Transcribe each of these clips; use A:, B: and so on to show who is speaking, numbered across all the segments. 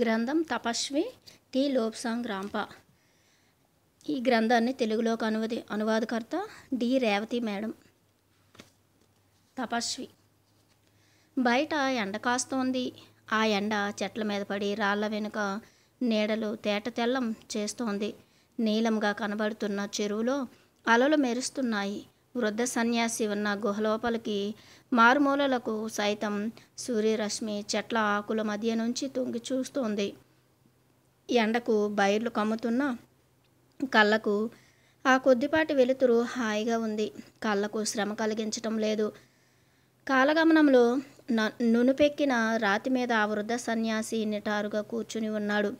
A: గ్రంథం తపస్వి టి లోప్సాంగ్ రాంప ఈ గ్రంథాన్ని తెలుగులోకి అనువది అనువాదకర్త డి రేవతి మేడం తపస్వి బయట ఎండ కాస్తోంది ఆ ఎండ చెట్ల మీద పడి రాళ్ళ వెనుక నీడలు తేట తెల్లం చేస్తోంది నీలంగా కనబడుతున్న చెరువులో అలలు మెరుస్తున్నాయి వృద్ధ సన్యాసి ఉన్న గుహలోపలికి మారుమూలలకు సైతం సూర్యరశ్మి చెట్ల ఆకుల మధ్య నుంచి తొంగి చూస్తోంది ఎండకు బైర్లు కమ్ముతున్న కళ్ళకు ఆ కొద్దిపాటి వెలుతురు హాయిగా ఉంది కళ్ళకు శ్రమ కలిగించటం లేదు కాలగమనంలో నునుపెక్కిన రాతి మీద ఆ వృద్ధ సన్యాసి నిటారుగా కూర్చుని ఉన్నాడు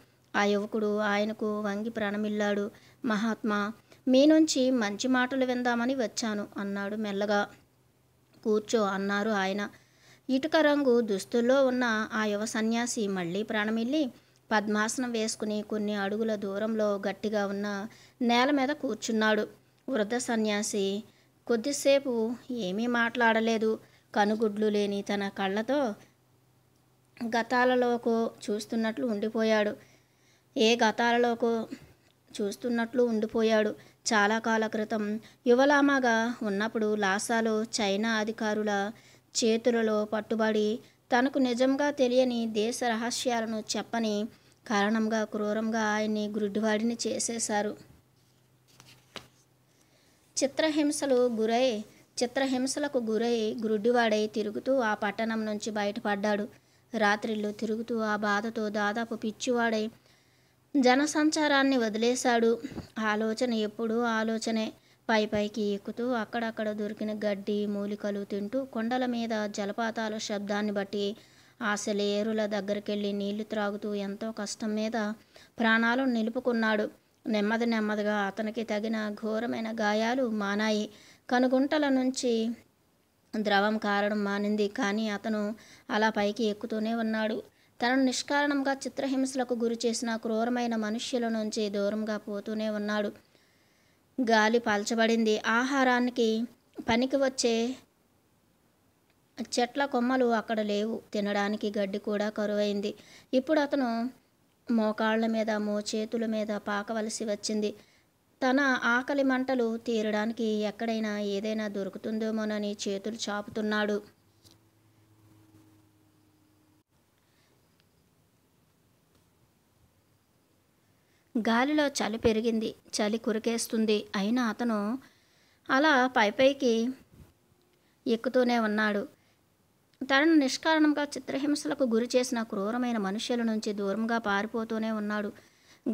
A: ఆ యువకుడు ఆయనకు వంగి ప్రాణమిల్లాడు మహాత్మా మీ నుంచి మంచి మాటలు విందామని వచ్చాను అన్నాడు మెల్లగా కూర్చో అన్నారు ఆయన ఇటుక రంగు దుస్తుల్లో ఉన్న ఆ యువ సన్యాసి మళ్ళీ ప్రాణమిల్లి పద్మాసనం వేసుకుని కొన్ని అడుగుల దూరంలో గట్టిగా ఉన్న నేల మీద కూర్చున్నాడు వృద్ధ సన్యాసి కొద్దిసేపు ఏమీ మాట్లాడలేదు కనుగుడ్లు లేని తన కళ్ళతో గతాలలోకో చూస్తున్నట్లు ఉండిపోయాడు ఏ గతాలలోకో చూస్తున్నట్లు ఉండిపోయాడు చాలా కాల క్రితం యువలామాగా ఉన్నప్పుడు లాసాలో చైనా అధికారుల చేతులలో పట్టుబడి తనకు నిజంగా తెలియని దేశ రహస్యాలను చెప్పని కారణంగా క్రూరంగా ఆయన్ని గుడ్డివాడిని చేసేశారు చిత్రహింసలు గురై చిత్రహింసలకు గురై గురుడ్డివాడై తిరుగుతూ ఆ పట్టణం నుంచి బయటపడ్డాడు రాత్రిళ్ళు తిరుగుతూ ఆ బాధతో దాదాపు పిచ్చివాడై జనసంచారాన్ని వదిలేశాడు ఆలోచన ఎప్పుడూ ఆలోచనే పై పైకి ఎక్కుతూ అక్కడక్కడ దొరికిన గడ్డి మూలికలు తింటూ కొండల మీద జలపాతాల శబ్దాన్ని బట్టి ఆశల ఏరుల దగ్గరికెళ్ళి నీళ్లు త్రాగుతూ ఎంతో కష్టం మీద ప్రాణాలు నిలుపుకున్నాడు నెమ్మది నెమ్మదిగా అతనికి తగిన ఘోరమైన గాయాలు మానాయి కనుగుంటల నుంచి ద్రవం కారడం మానింది కానీ అతను అలా పైకి ఎక్కుతూనే ఉన్నాడు తనను నిష్కారణంగా చిత్రహింసలకు గురి చేసిన క్రూరమైన మనుష్యుల నుంచి దూరంగా పోతూనే ఉన్నాడు గాలి పాల్చబడింది ఆహారానికి పనికి వచ్చే చెట్ల కొమ్మలు అక్కడ లేవు తినడానికి గడ్డి కూడా కరువైంది ఇప్పుడు అతను మోకాళ్ళ మీద మోచేతుల మీద పాకవలసి వచ్చింది తన ఆకలి మంటలు తీరడానికి ఎక్కడైనా ఏదైనా దొరుకుతుందేమోనని చేతులు చాపుతున్నాడు గాలిలో చలి పెరిగింది చలి కురికేస్తుంది అయినా అతను అలా పైపైకి ఎక్కుతూనే ఉన్నాడు తనను నిష్కారణంగా చిత్రహింసలకు గురి చేసిన క్రూరమైన మనుషుల నుంచి దూరంగా పారిపోతూనే ఉన్నాడు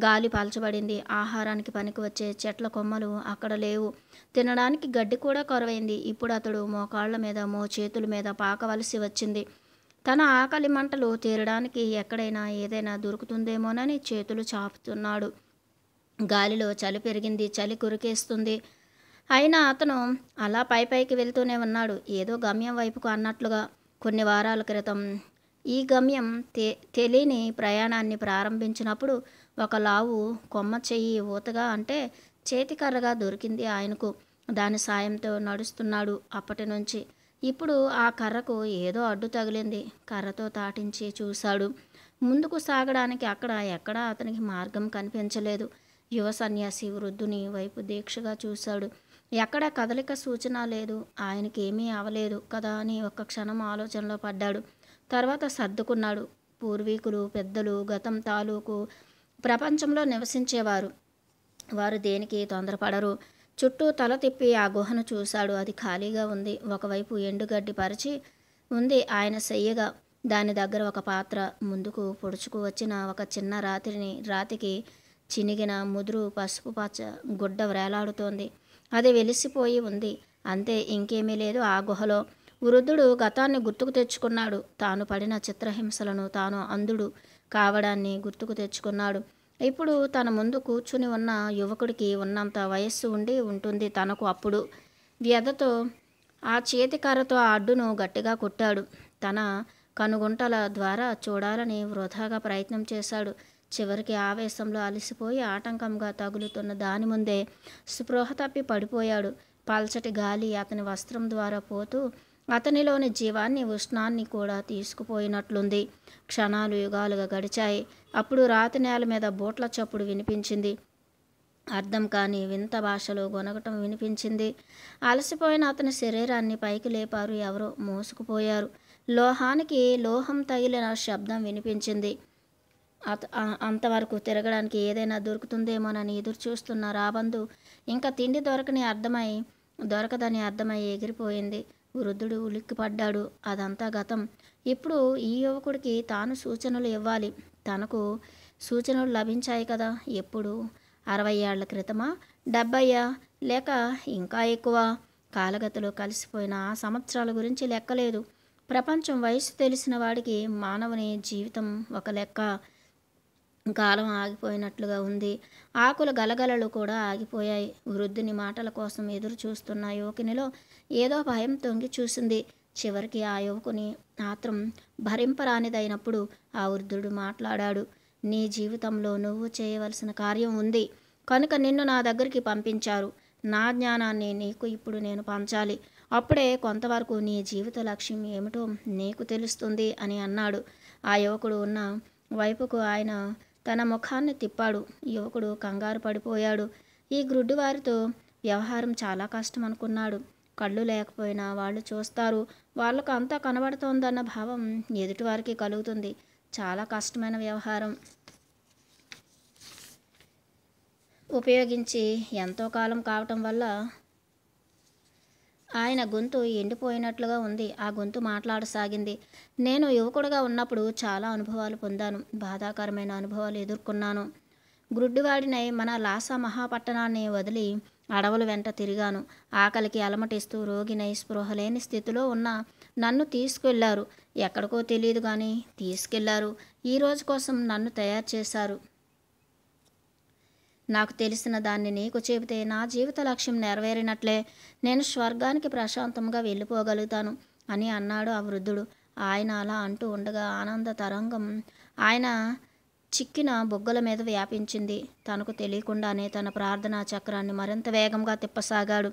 A: గాలి పాల్చబడింది ఆహారానికి పనికి వచ్చే చెట్ల కొమ్మలు అక్కడ లేవు తినడానికి గడ్డి కూడా కొరవైంది ఇప్పుడు అతడు మోకాళ్ల మీద మో చేతుల మీద పాకవలసి వచ్చింది తన ఆకలి మంటలు తీరడానికి ఎక్కడైనా ఏదైనా దొరుకుతుందేమోనని చేతులు చాపుతున్నాడు గాలిలో చలి పెరిగింది చలి కురికేస్తుంది అయినా అతను అలా పై పైకి వెళ్తూనే ఉన్నాడు ఏదో గమ్యం వైపుకు అన్నట్లుగా కొన్ని వారాల క్రితం ఈ గమ్యం తె తెలియని ప్రయాణాన్ని ప్రారంభించినప్పుడు ఒక లావు కొమ్మ చెయ్యి ఊతగా అంటే చేతికర్రగా దొరికింది ఆయనకు దాని సాయంతో నడుస్తున్నాడు అప్పటి నుంచి ఇప్పుడు ఆ కర్రకు ఏదో అడ్డు తగిలింది కర్రతో తాటించి చూశాడు ముందుకు సాగడానికి అక్కడ ఎక్కడా అతనికి మార్గం కనిపించలేదు యువ సన్యాసి వృద్ధుని వైపు దీక్షగా చూశాడు ఎక్కడ కదలిక సూచన లేదు ఆయనకేమీ అవలేదు కదా అని ఒక్క క్షణం ఆలోచనలో పడ్డాడు తర్వాత సర్దుకున్నాడు పూర్వీకులు పెద్దలు గతం తాలూకు ప్రపంచంలో నివసించేవారు వారు దేనికి తొందరపడరు చుట్టూ తల తిప్పి ఆ గుహను చూశాడు అది ఖాళీగా ఉంది ఒకవైపు ఎండుగడ్డి పరిచి ఉంది ఆయన సెయ్యగా దాని దగ్గర ఒక పాత్ర ముందుకు పొడుచుకు వచ్చిన ఒక చిన్న రాత్రిని రాతికి చినిగిన ముదురు పసుపు పచ్చ గుడ్డ వ్రేలాడుతోంది అది వెలిసిపోయి ఉంది అంతే ఇంకేమీ లేదు ఆ గుహలో వృద్ధుడు గతాన్ని గుర్తుకు తెచ్చుకున్నాడు తాను పడిన చిత్రహింసలను తాను అంధుడు కావడాన్ని గుర్తుకు తెచ్చుకున్నాడు ఇప్పుడు తన ముందు కూర్చుని ఉన్న యువకుడికి ఉన్నంత వయస్సు ఉండి ఉంటుంది తనకు అప్పుడు వ్యధతో ఆ చేతికారతో ఆ అడ్డును గట్టిగా కొట్టాడు తన కనుగుంటల ద్వారా చూడాలని వృధాగా ప్రయత్నం చేశాడు చివరికి ఆవేశంలో అలసిపోయి ఆటంకంగా తగులుతున్న దాని ముందే స్పృహ తప్పి పడిపోయాడు పల్చటి గాలి అతని వస్త్రం ద్వారా పోతూ అతనిలోని జీవాన్ని ఉష్ణాన్ని కూడా తీసుకుపోయినట్లుంది క్షణాలు యుగాలుగా గడిచాయి అప్పుడు రాతి నేల మీద బూట్ల చప్పుడు వినిపించింది అర్థం కాని వింత భాషలో గొనగటం వినిపించింది అలసిపోయిన అతని శరీరాన్ని పైకి లేపారు ఎవరో మోసుకుపోయారు లోహానికి లోహం తగిలిన శబ్దం వినిపించింది అత అంతవరకు తిరగడానికి ఏదైనా దొరుకుతుందేమోనని ఎదురు చూస్తున్న రాబందు ఇంకా తిండి దొరకని అర్థమై దొరకదని అర్థమై ఎగిరిపోయింది వృద్ధుడు ఉలిక్కిపడ్డాడు అదంతా గతం ఇప్పుడు ఈ యువకుడికి తాను సూచనలు ఇవ్వాలి తనకు సూచనలు లభించాయి కదా ఎప్పుడు అరవై ఏళ్ల క్రితమా డెబ్బయ్యా లేక ఇంకా ఎక్కువ కాలగతిలో కలిసిపోయిన ఆ సంవత్సరాల గురించి లెక్కలేదు ప్రపంచం వయసు తెలిసిన వాడికి మానవుని జీవితం ఒక లెక్క కాలం ఆగిపోయినట్లుగా ఉంది ఆకుల గలగలలు కూడా ఆగిపోయాయి వృద్ధుని మాటల కోసం ఎదురు చూస్తున్న యువకునిలో ఏదో భయం తొంగి చూసింది చివరికి ఆ యువకుని ఆత్రం భరింపరానిదైనప్పుడు ఆ వృద్ధుడు మాట్లాడాడు నీ జీవితంలో నువ్వు చేయవలసిన కార్యం ఉంది కనుక నిన్ను నా దగ్గరికి పంపించారు నా జ్ఞానాన్ని నీకు ఇప్పుడు నేను పంచాలి అప్పుడే కొంతవరకు నీ జీవిత లక్ష్యం ఏమిటో నీకు తెలుస్తుంది అని అన్నాడు ఆ యువకుడు ఉన్న వైపుకు ఆయన తన ముఖాన్ని తిప్పాడు యువకుడు కంగారు పడిపోయాడు ఈ గ్రుడ్డు వారితో వ్యవహారం చాలా కష్టం అనుకున్నాడు కళ్ళు లేకపోయినా వాళ్ళు చూస్తారు వాళ్ళకు అంతా కనబడుతోందన్న భావం ఎదుటివారికి కలుగుతుంది చాలా కష్టమైన వ్యవహారం ఉపయోగించి ఎంతో కాలం కావటం వల్ల ఆయన గొంతు ఎండిపోయినట్లుగా ఉంది ఆ గొంతు మాట్లాడసాగింది నేను యువకుడుగా ఉన్నప్పుడు చాలా అనుభవాలు పొందాను బాధాకరమైన అనుభవాలు ఎదుర్కొన్నాను గ్రుడ్డివాడినై మన లాసా మహాపట్టణాన్ని వదిలి అడవులు వెంట తిరిగాను ఆకలికి అలమటిస్తూ నైస్పృహ లేని స్థితిలో ఉన్న నన్ను తీసుకెళ్లారు ఎక్కడికో తెలియదు కానీ తీసుకెళ్లారు ఈ రోజు కోసం నన్ను తయారు చేశారు నాకు తెలిసిన దాన్ని నీకు చెబితే నా జీవిత లక్ష్యం నెరవేరినట్లే నేను స్వర్గానికి ప్రశాంతంగా వెళ్ళిపోగలుగుతాను అని అన్నాడు ఆ వృద్ధుడు ఆయన అలా అంటూ ఉండగా ఆనంద తరంగం ఆయన చిక్కిన బొగ్గల మీద వ్యాపించింది తనకు తెలియకుండానే తన ప్రార్థనా చక్రాన్ని మరింత వేగంగా తిప్పసాగాడు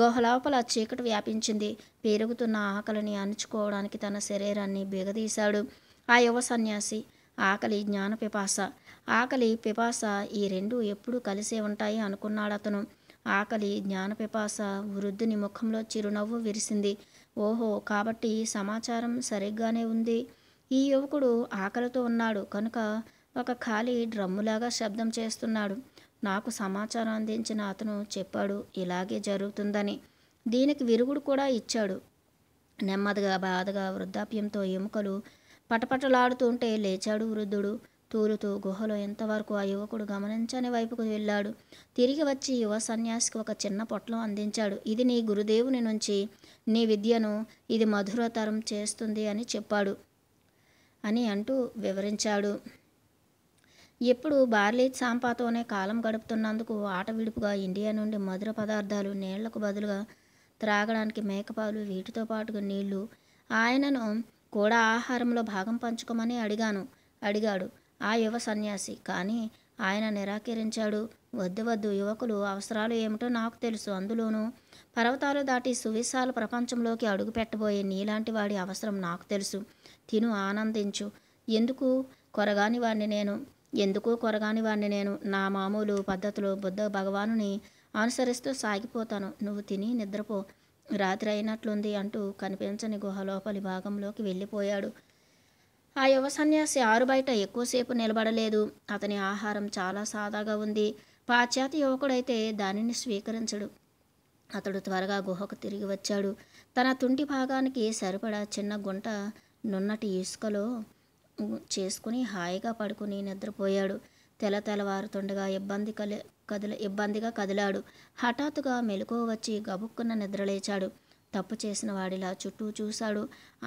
A: గుహలోపల చీకటి వ్యాపించింది పెరుగుతున్న ఆకలిని అణుచుకోవడానికి తన శరీరాన్ని బిగదీశాడు ఆ యువ సన్యాసి ఆకలి జ్ఞాన పిపాస ఆకలి పిపాస ఈ రెండు ఎప్పుడూ కలిసే ఉంటాయి అనుకున్నాడు అతను ఆకలి జ్ఞాన పిపాస వృద్ధుని ముఖంలో చిరునవ్వు విరిసింది ఓహో కాబట్టి సమాచారం సరిగ్గానే ఉంది ఈ యువకుడు ఆకలితో ఉన్నాడు కనుక ఒక ఖాళీ డ్రమ్ములాగా శబ్దం చేస్తున్నాడు నాకు సమాచారం అందించిన అతను చెప్పాడు ఇలాగే జరుగుతుందని దీనికి విరుగుడు కూడా ఇచ్చాడు నెమ్మదిగా బాధగా వృద్ధాప్యంతో ఎముకలు పటపటలాడుతుంటే లేచాడు వృద్ధుడు తూలుతూ గుహలో ఎంతవరకు ఆ యువకుడు గమనించని వైపుకు వెళ్ళాడు తిరిగి వచ్చి యువ సన్యాసికి ఒక చిన్న పొట్లం అందించాడు ఇది నీ గురుదేవుని నుంచి నీ విద్యను ఇది మధురతరం చేస్తుంది అని చెప్పాడు అని అంటూ వివరించాడు ఎప్పుడు బార్లీ సాంపాతోనే కాలం గడుపుతున్నందుకు ఆట విడుపుగా ఇండియా నుండి మధుర పదార్థాలు నీళ్లకు బదులుగా త్రాగడానికి మేకపాలు వీటితో పాటుగా నీళ్లు ఆయనను కూడా ఆహారంలో భాగం పంచుకోమని అడిగాను అడిగాడు ఆ యువ సన్యాసి కానీ ఆయన నిరాకరించాడు వద్దు వద్దు యువకులు అవసరాలు ఏమిటో నాకు తెలుసు అందులోనూ పర్వతాలు దాటి సువిశాల ప్రపంచంలోకి అడుగు పెట్టబోయే నీలాంటి వాడి అవసరం నాకు తెలుసు తిను ఆనందించు ఎందుకు కొరగాని వాడిని నేను ఎందుకు కొరగాని వాడిని నేను నా మామూలు పద్ధతులు బుద్ధ భగవానుని అనుసరిస్తూ సాగిపోతాను నువ్వు తిని నిద్రపో రాత్రి అయినట్లుంది అంటూ కనిపించని గుహలోపలి భాగంలోకి వెళ్ళిపోయాడు ఆ యువ సన్యాసి ఆరు బయట ఎక్కువసేపు నిలబడలేదు అతని ఆహారం చాలా సాదాగా ఉంది పాశ్చాత్య యువకుడైతే దానిని స్వీకరించడు అతడు త్వరగా గుహకు తిరిగి వచ్చాడు తన తుంటి భాగానికి సరిపడా చిన్న గుంట నున్నటి ఇసుకలో చేసుకుని హాయిగా పడుకుని నిద్రపోయాడు తెల తెలవారుతుండగా ఇబ్బంది కలి కదిల ఇబ్బందిగా కదిలాడు హఠాత్తుగా మెలకువ వచ్చి గబుక్కున్న నిద్రలేచాడు తప్పు చేసిన వాడిలా చుట్టూ చూశాడు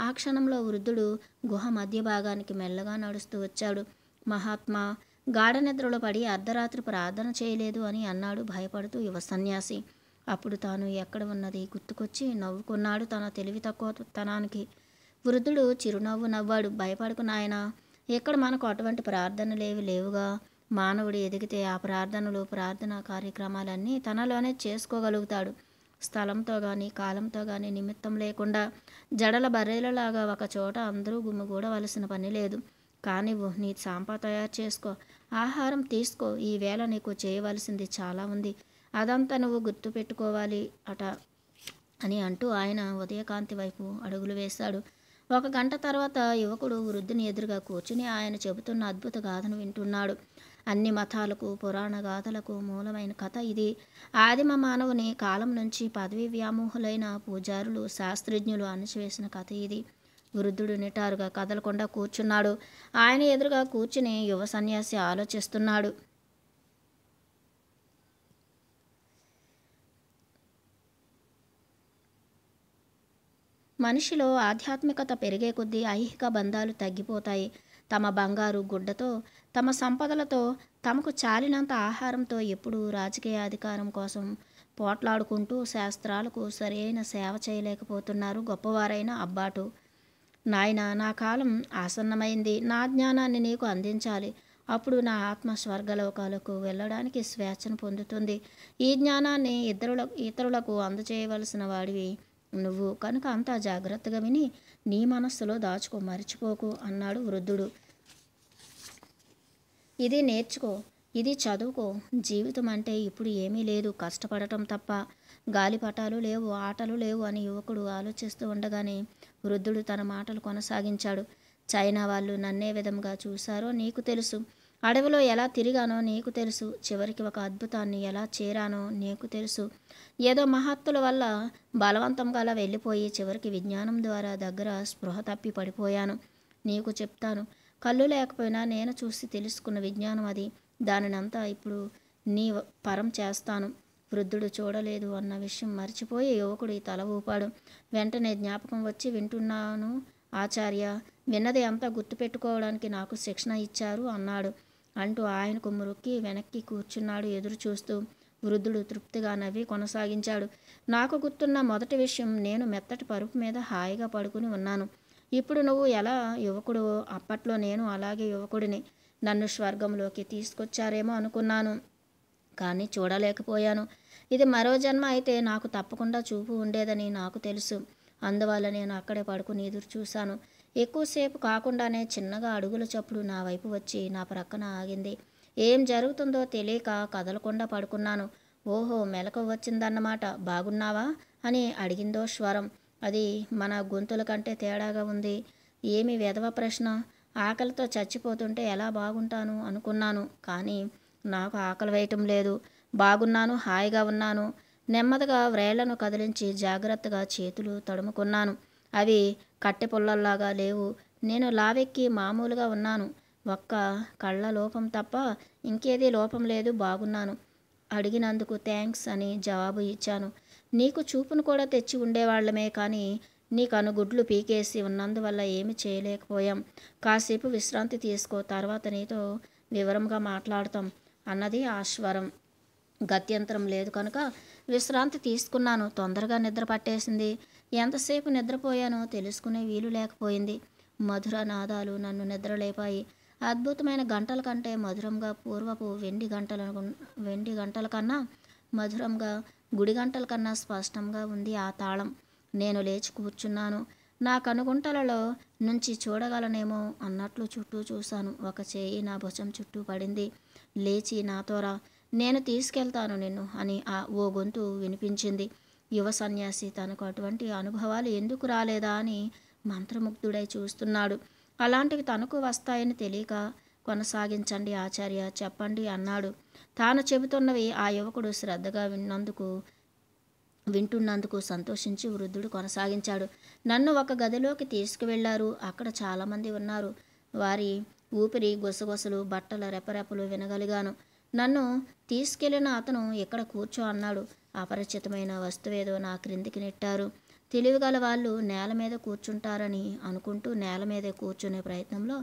A: ఆ క్షణంలో వృద్ధుడు గుహ మధ్య భాగానికి మెల్లగా నడుస్తూ వచ్చాడు మహాత్మా గాఢ నిద్రలో పడి అర్ధరాత్రి ప్రార్థన చేయలేదు అని అన్నాడు భయపడుతూ యువ సన్యాసి అప్పుడు తాను ఎక్కడ ఉన్నది గుర్తుకొచ్చి నవ్వుకున్నాడు తన తెలివి తక్కువ తనానికి వృద్ధుడు చిరునవ్వు నవ్వాడు భయపడకు నాయన ఇక్కడ మనకు అటువంటి ప్రార్థనలేవి లేవుగా మానవుడు ఎదిగితే ఆ ప్రార్థనలు ప్రార్థనా కార్యక్రమాలన్నీ తనలోనే చేసుకోగలుగుతాడు స్థలంతో కానీ కాలంతో కానీ నిమిత్తం లేకుండా జడల బర్రెలలాగా ఒక చోట అందరూ కూడవలసిన పని లేదు కానివ్వు నీ సాంప తయారు చేసుకో ఆహారం తీసుకో ఈ వేళ నీకు చేయవలసింది చాలా ఉంది అదంతా నువ్వు గుర్తుపెట్టుకోవాలి అట అని అంటూ ఆయన ఉదయకాంతి వైపు అడుగులు వేశాడు ఒక గంట తర్వాత యువకుడు వృద్ధుని ఎదురుగా కూర్చుని ఆయన చెబుతున్న అద్భుత గాథను వింటున్నాడు అన్ని మతాలకు పురాణ గాథలకు మూలమైన కథ ఇది ఆదిమ మానవుని కాలం నుంచి పదవీ వ్యామోహులైన పూజారులు శాస్త్రజ్ఞులు అణచివేసిన కథ ఇది వృద్ధుడు నిటారుగా కదలకుండా కూర్చున్నాడు ఆయన ఎదురుగా కూర్చుని యువ సన్యాసి ఆలోచిస్తున్నాడు మనిషిలో ఆధ్యాత్మికత పెరిగే కొద్దీ ఐహిక బంధాలు తగ్గిపోతాయి తమ బంగారు గుడ్డతో తమ సంపదలతో తమకు చాలినంత ఆహారంతో ఎప్పుడూ రాజకీయ అధికారం కోసం పోట్లాడుకుంటూ శాస్త్రాలకు సరైన సేవ చేయలేకపోతున్నారు గొప్పవారైన అబ్బాటు నాయన నా కాలం ఆసన్నమైంది నా జ్ఞానాన్ని నీకు అందించాలి అప్పుడు నా ఆత్మ స్వర్గలోకాలకు వెళ్ళడానికి స్వేచ్ఛను పొందుతుంది ఈ జ్ఞానాన్ని ఇతరులకు ఇతరులకు అందచేయవలసిన వాడివి నువ్వు కనుక అంతా జాగ్రత్తగా విని నీ మనస్సులో దాచుకో మర్చిపోకు అన్నాడు వృద్ధుడు ఇది నేర్చుకో ఇది చదువుకో జీవితం అంటే ఇప్పుడు ఏమీ లేదు కష్టపడటం తప్ప గాలిపటాలు లేవు ఆటలు లేవు అని యువకుడు ఆలోచిస్తూ ఉండగానే వృద్ధుడు తన మాటలు కొనసాగించాడు చైనా వాళ్ళు నన్నే విధంగా చూశారో నీకు తెలుసు అడవిలో ఎలా తిరిగానో నీకు తెలుసు చివరికి ఒక అద్భుతాన్ని ఎలా చేరానో నీకు తెలుసు ఏదో మహత్తుల వల్ల బలవంతంగా అలా వెళ్ళిపోయి చివరికి విజ్ఞానం ద్వారా దగ్గర స్పృహ తప్పి పడిపోయాను నీకు చెప్తాను కళ్ళు లేకపోయినా నేను చూసి తెలుసుకున్న విజ్ఞానం అది దానినంతా ఇప్పుడు నీ పరం చేస్తాను వృద్ధుడు చూడలేదు అన్న విషయం మర్చిపోయి యువకుడు తల ఊపాడు వెంటనే జ్ఞాపకం వచ్చి వింటున్నాను ఆచార్య విన్నది అంతా గుర్తుపెట్టుకోవడానికి నాకు శిక్షణ ఇచ్చారు అన్నాడు అంటూ ఆయనకు మురుక్కి వెనక్కి కూర్చున్నాడు ఎదురు చూస్తూ వృద్ధుడు తృప్తిగా నవ్వి కొనసాగించాడు నాకు గుర్తున్న మొదటి విషయం నేను మెత్తటి పరుపు మీద హాయిగా పడుకుని ఉన్నాను ఇప్పుడు నువ్వు ఎలా యువకుడు అప్పట్లో నేను అలాగే యువకుడిని నన్ను స్వర్గంలోకి తీసుకొచ్చారేమో అనుకున్నాను కానీ చూడలేకపోయాను ఇది మరో జన్మ అయితే నాకు తప్పకుండా చూపు ఉండేదని నాకు తెలుసు అందువల్ల నేను అక్కడే పడుకుని ఎదురు చూశాను ఎక్కువసేపు కాకుండానే చిన్నగా అడుగుల చప్పుడు నా వైపు వచ్చి నా ప్రక్కన ఆగింది ఏం జరుగుతుందో తెలియక కదలకుండా పడుకున్నాను ఓహో మెలకు వచ్చిందన్నమాట బాగున్నావా అని అడిగిందో స్వరం అది మన గొంతుల కంటే తేడాగా ఉంది ఏమి వెధవ ప్రశ్న ఆకలితో చచ్చిపోతుంటే ఎలా బాగుంటాను అనుకున్నాను కానీ నాకు ఆకలి వేయటం లేదు బాగున్నాను హాయిగా ఉన్నాను నెమ్మదిగా వ్రేళ్లను కదిలించి జాగ్రత్తగా చేతులు తడుముకున్నాను అవి కట్టె పుల్లల్లాగా లేవు నేను లావెక్కి మామూలుగా ఉన్నాను ఒక్క కళ్ళ లోపం తప్ప ఇంకేదీ లోపం లేదు బాగున్నాను అడిగినందుకు థ్యాంక్స్ అని జవాబు ఇచ్చాను నీకు చూపును కూడా తెచ్చి ఉండేవాళ్లమే కానీ నీ గుడ్లు పీకేసి ఉన్నందువల్ల ఏమి చేయలేకపోయాం కాసేపు విశ్రాంతి తీసుకో తర్వాత నీతో వివరంగా మాట్లాడతాం అన్నది ఆశ్వరం గత్యంతరం లేదు కనుక విశ్రాంతి తీసుకున్నాను తొందరగా నిద్ర పట్టేసింది ఎంతసేపు నిద్రపోయానో తెలుసుకునే వీలు లేకపోయింది మధుర నాదాలు నన్ను నిద్రలేపాయి అద్భుతమైన గంటల కంటే మధురంగా పూర్వపు వెండి గంటలను వెండి గంటల కన్నా మధురంగా గుడి గంటల కన్నా స్పష్టంగా ఉంది ఆ తాళం నేను లేచి కూర్చున్నాను నా కనుగుంటలలో నుంచి చూడగలనేమో అన్నట్లు చుట్టూ చూశాను ఒక చేయి నా భుజం చుట్టూ పడింది లేచి నాతోరా నేను తీసుకెళ్తాను నిన్ను అని ఆ ఓ గొంతు వినిపించింది యువ సన్యాసి తనకు అటువంటి అనుభవాలు ఎందుకు రాలేదా అని మంత్రముగ్ధుడై చూస్తున్నాడు అలాంటివి తనకు వస్తాయని తెలియక కొనసాగించండి ఆచార్య చెప్పండి అన్నాడు తాను చెబుతున్నవి ఆ యువకుడు శ్రద్ధగా విన్నందుకు వింటున్నందుకు సంతోషించి వృద్ధుడు కొనసాగించాడు నన్ను ఒక గదిలోకి తీసుకువెళ్లారు అక్కడ చాలామంది ఉన్నారు వారి ఊపిరి గొసగొసలు బట్టల రెపరెపలు వినగలిగాను నన్ను తీసుకెళ్లిన అతను ఇక్కడ కూర్చో అన్నాడు అపరిచితమైన వస్తువేదో నా క్రిందికి నెట్టారు తెలివిగల వాళ్ళు నేల మీద కూర్చుంటారని అనుకుంటూ నేల మీదే కూర్చునే ప్రయత్నంలో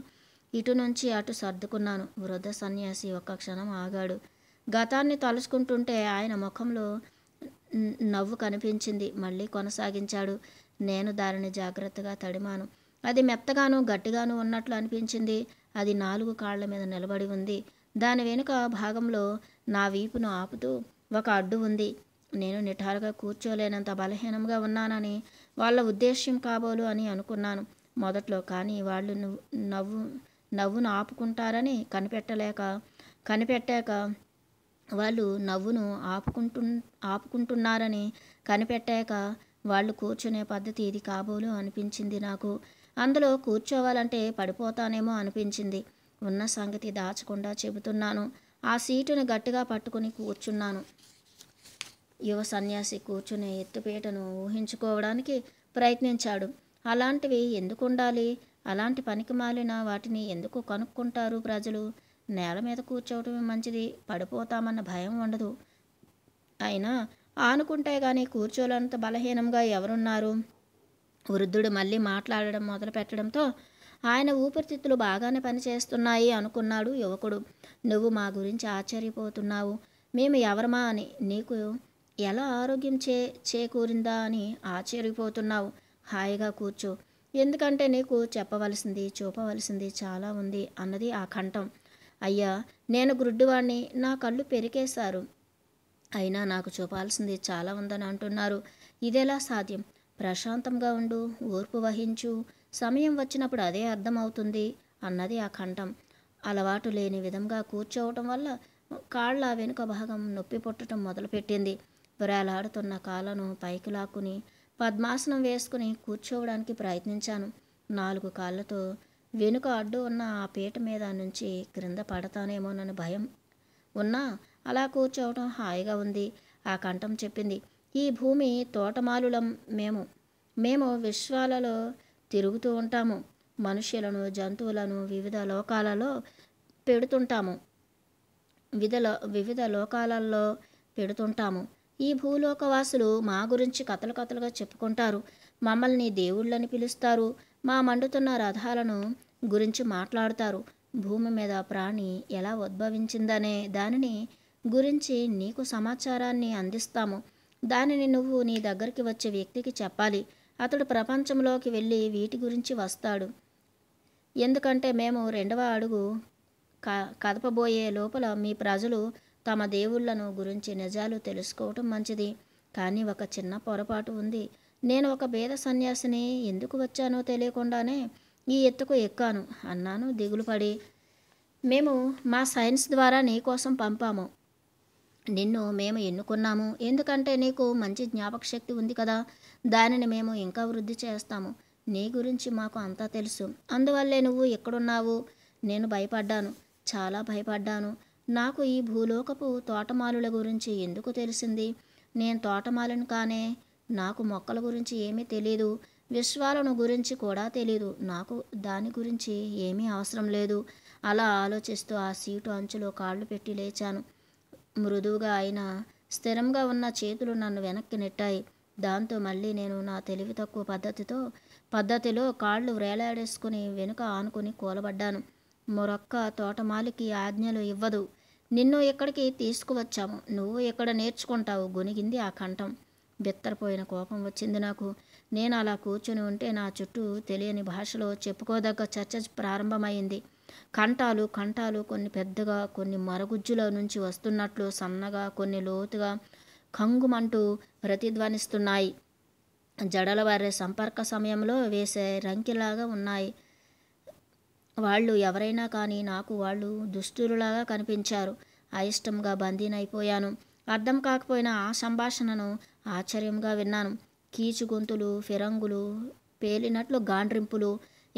A: ఇటు నుంచి అటు సర్దుకున్నాను వృద్ధ సన్యాసి ఒక్క క్షణం ఆగాడు గతాన్ని తలుచుకుంటుంటే ఆయన ముఖంలో నవ్వు కనిపించింది మళ్ళీ కొనసాగించాడు నేను దానిని జాగ్రత్తగా తడిమాను అది మెత్తగాను గట్టిగాను ఉన్నట్లు అనిపించింది అది నాలుగు కాళ్ల మీద నిలబడి ఉంది దాని వెనుక భాగంలో నా వీపును ఆపుతూ ఒక అడ్డు ఉంది నేను నిటారుగా కూర్చోలేనంత బలహీనంగా ఉన్నానని వాళ్ళ ఉద్దేశ్యం కాబోలు అని అనుకున్నాను మొదట్లో కానీ వాళ్ళు నవ్వు నవ్వును ఆపుకుంటారని కనిపెట్టలేక కనిపెట్టాక వాళ్ళు నవ్వును ఆపుకుంటు ఆపుకుంటున్నారని కనిపెట్టాక వాళ్ళు కూర్చునే పద్ధతి ఇది కాబోలు అనిపించింది నాకు అందులో కూర్చోవాలంటే పడిపోతానేమో అనిపించింది ఉన్న సంగతి దాచకుండా చెబుతున్నాను ఆ సీటును గట్టిగా పట్టుకుని కూర్చున్నాను యువ సన్యాసి కూర్చునే ఎత్తుపీటను ఊహించుకోవడానికి ప్రయత్నించాడు అలాంటివి ఎందుకు ఉండాలి అలాంటి పనికి మాలిన వాటిని ఎందుకు కనుక్కుంటారు ప్రజలు నేల మీద కూర్చోవటమే మంచిది పడిపోతామన్న భయం ఉండదు అయినా ఆనుకుంటే కానీ కూర్చోలేనంత బలహీనంగా ఎవరున్నారు వృద్ధుడు మళ్ళీ మాట్లాడడం మొదలు పెట్టడంతో ఆయన ఊపిరితిత్తులు బాగానే పనిచేస్తున్నాయి అనుకున్నాడు యువకుడు నువ్వు మా గురించి ఆశ్చర్యపోతున్నావు మేము ఎవరమా అని నీకు ఎలా ఆరోగ్యం చే చేకూరిందా అని ఆశ్చర్యపోతున్నావు హాయిగా కూర్చో ఎందుకంటే నీకు చెప్పవలసింది చూపవలసింది చాలా ఉంది అన్నది ఆ కంఠం అయ్యా నేను గుడ్డువాణ్ణి నా కళ్ళు పెరికేశారు అయినా నాకు చూపాల్సింది చాలా ఉందని అంటున్నారు ఇదెలా సాధ్యం ప్రశాంతంగా ఉండు ఓర్పు వహించు సమయం వచ్చినప్పుడు అదే అర్థమవుతుంది అన్నది ఆ కంఠం అలవాటు లేని విధంగా కూర్చోవటం వల్ల కాళ్ళ వెనుక భాగం నొప్పి పుట్టడం మొదలుపెట్టింది బురాలాడుతున్న కాళ్ళను పైకి లాక్కుని పద్మాసనం వేసుకుని కూర్చోవడానికి ప్రయత్నించాను నాలుగు కాళ్ళతో వెనుక అడ్డు ఉన్న ఆ పీట మీద నుంచి క్రింద పడతానేమోనని భయం ఉన్నా అలా కూర్చోవడం హాయిగా ఉంది ఆ కంఠం చెప్పింది ఈ భూమి తోటమాలులం మేము మేము విశ్వాలలో తిరుగుతూ ఉంటాము మనుషులను జంతువులను వివిధ లోకాలలో పెడుతుంటాము విధలో వివిధ లోకాలలో పెడుతుంటాము ఈ భూలోకవాసులు మా గురించి కథలు కథలుగా చెప్పుకుంటారు మమ్మల్ని దేవుళ్ళని పిలుస్తారు మా మండుతున్న రథాలను గురించి మాట్లాడుతారు భూమి మీద ప్రాణి ఎలా ఉద్భవించిందనే దానిని గురించి నీకు సమాచారాన్ని అందిస్తాము దానిని నువ్వు నీ దగ్గరికి వచ్చే వ్యక్తికి చెప్పాలి అతడు ప్రపంచంలోకి వెళ్ళి వీటి గురించి వస్తాడు ఎందుకంటే మేము రెండవ అడుగు కదపబోయే లోపల మీ ప్రజలు తమ దేవుళ్లను గురించి నిజాలు తెలుసుకోవటం మంచిది కానీ ఒక చిన్న పొరపాటు ఉంది నేను ఒక పేద సన్యాసిని ఎందుకు వచ్చానో తెలియకుండానే ఈ ఎత్తుకు ఎక్కాను అన్నాను దిగులు పడి మేము మా సైన్స్ ద్వారా నీ కోసం పంపాము నిన్ను మేము ఎన్నుకున్నాము ఎందుకంటే నీకు మంచి జ్ఞాపకశక్తి ఉంది కదా దానిని మేము ఇంకా వృద్ధి చేస్తాము నీ గురించి మాకు అంతా తెలుసు అందువల్లే నువ్వు ఎక్కడున్నావు నేను భయపడ్డాను చాలా భయపడ్డాను నాకు ఈ భూలోకపు తోటమాలుల గురించి ఎందుకు తెలిసింది నేను తోటమాలను కానే నాకు మొక్కల గురించి ఏమీ తెలియదు విశ్వాలను గురించి కూడా తెలియదు నాకు దాని గురించి ఏమీ అవసరం లేదు అలా ఆలోచిస్తూ ఆ సీటు అంచులో కాళ్ళు పెట్టి లేచాను మృదువుగా అయినా స్థిరంగా ఉన్న చేతులు నన్ను వెనక్కి నెట్టాయి దాంతో మళ్ళీ నేను నా తెలివి తక్కువ పద్ధతితో పద్ధతిలో కాళ్ళు వ్రేలాడేసుకుని వెనుక ఆనుకుని కూలబడ్డాను మరొక్క తోటమాలికి ఆజ్ఞలు ఇవ్వదు నిన్ను ఇక్కడికి తీసుకువచ్చాము నువ్వు ఇక్కడ నేర్చుకుంటావు గొనిగింది ఆ కంఠం బిత్తరపోయిన కోపం వచ్చింది నాకు నేను అలా కూర్చుని ఉంటే నా చుట్టూ తెలియని భాషలో చెప్పుకోదగ్గ చర్చ ప్రారంభమైంది కంఠాలు కంఠాలు కొన్ని పెద్దగా కొన్ని మరగుజ్జుల నుంచి వస్తున్నట్లు సన్నగా కొన్ని లోతుగా కంగుమంటూ ప్రతిధ్వనిస్తున్నాయి జడల వారి సంపర్క సమయంలో వేసే రంకిలాగా ఉన్నాయి వాళ్ళు ఎవరైనా కానీ నాకు వాళ్ళు దుస్తులులాగా కనిపించారు అయిష్టంగా బందీనైపోయాను అర్థం కాకపోయినా ఆ సంభాషణను ఆశ్చర్యంగా విన్నాను కీచు గొంతులు ఫిరంగులు పేలినట్లు గాండ్రింపులు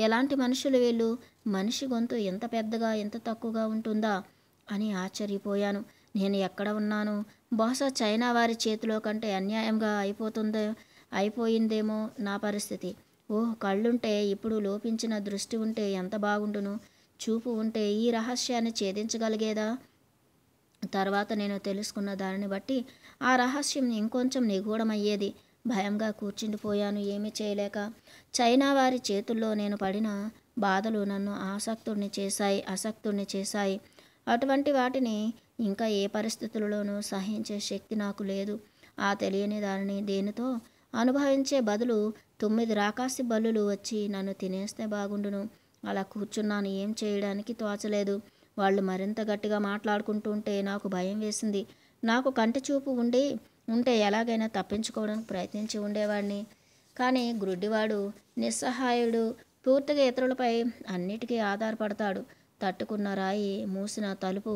A: ఎలాంటి మనుషులు వీళ్ళు మనిషి గొంతు ఎంత పెద్దగా ఎంత తక్కువగా ఉంటుందా అని ఆశ్చర్యపోయాను నేను ఎక్కడ ఉన్నాను బహుశా చైనా వారి చేతిలో కంటే అన్యాయంగా అయిపోతుందో అయిపోయిందేమో నా పరిస్థితి ఓహ్ కళ్ళుంటే ఇప్పుడు లోపించిన దృష్టి ఉంటే ఎంత బాగుండును చూపు ఉంటే ఈ రహస్యాన్ని ఛేదించగలిగేదా తర్వాత నేను తెలుసుకున్న దానిని బట్టి ఆ రహస్యం ఇంకొంచెం నిగూఢమయ్యేది భయంగా కూర్చుండిపోయాను ఏమీ చేయలేక చైనా వారి చేతుల్లో నేను పడిన బాధలు నన్ను ఆసక్తుడిని చేశాయి అసక్తుడిని చేశాయి అటువంటి వాటిని ఇంకా ఏ పరిస్థితులలోనూ సహించే శక్తి నాకు లేదు ఆ తెలియని దానిని దేనితో అనుభవించే బదులు తొమ్మిది రాకాసి బల్లులు వచ్చి నన్ను తినేస్తే బాగుండును అలా కూర్చున్నాను ఏం చేయడానికి తోచలేదు వాళ్ళు మరింత గట్టిగా మాట్లాడుకుంటుంటే నాకు భయం వేసింది నాకు కంటి చూపు ఉండి ఉంటే ఎలాగైనా తప్పించుకోవడానికి ప్రయత్నించి ఉండేవాడిని కానీ గ్రుడ్డివాడు నిస్సహాయుడు పూర్తిగా ఇతరులపై అన్నిటికీ ఆధారపడతాడు తట్టుకున్న రాయి మూసిన తలుపు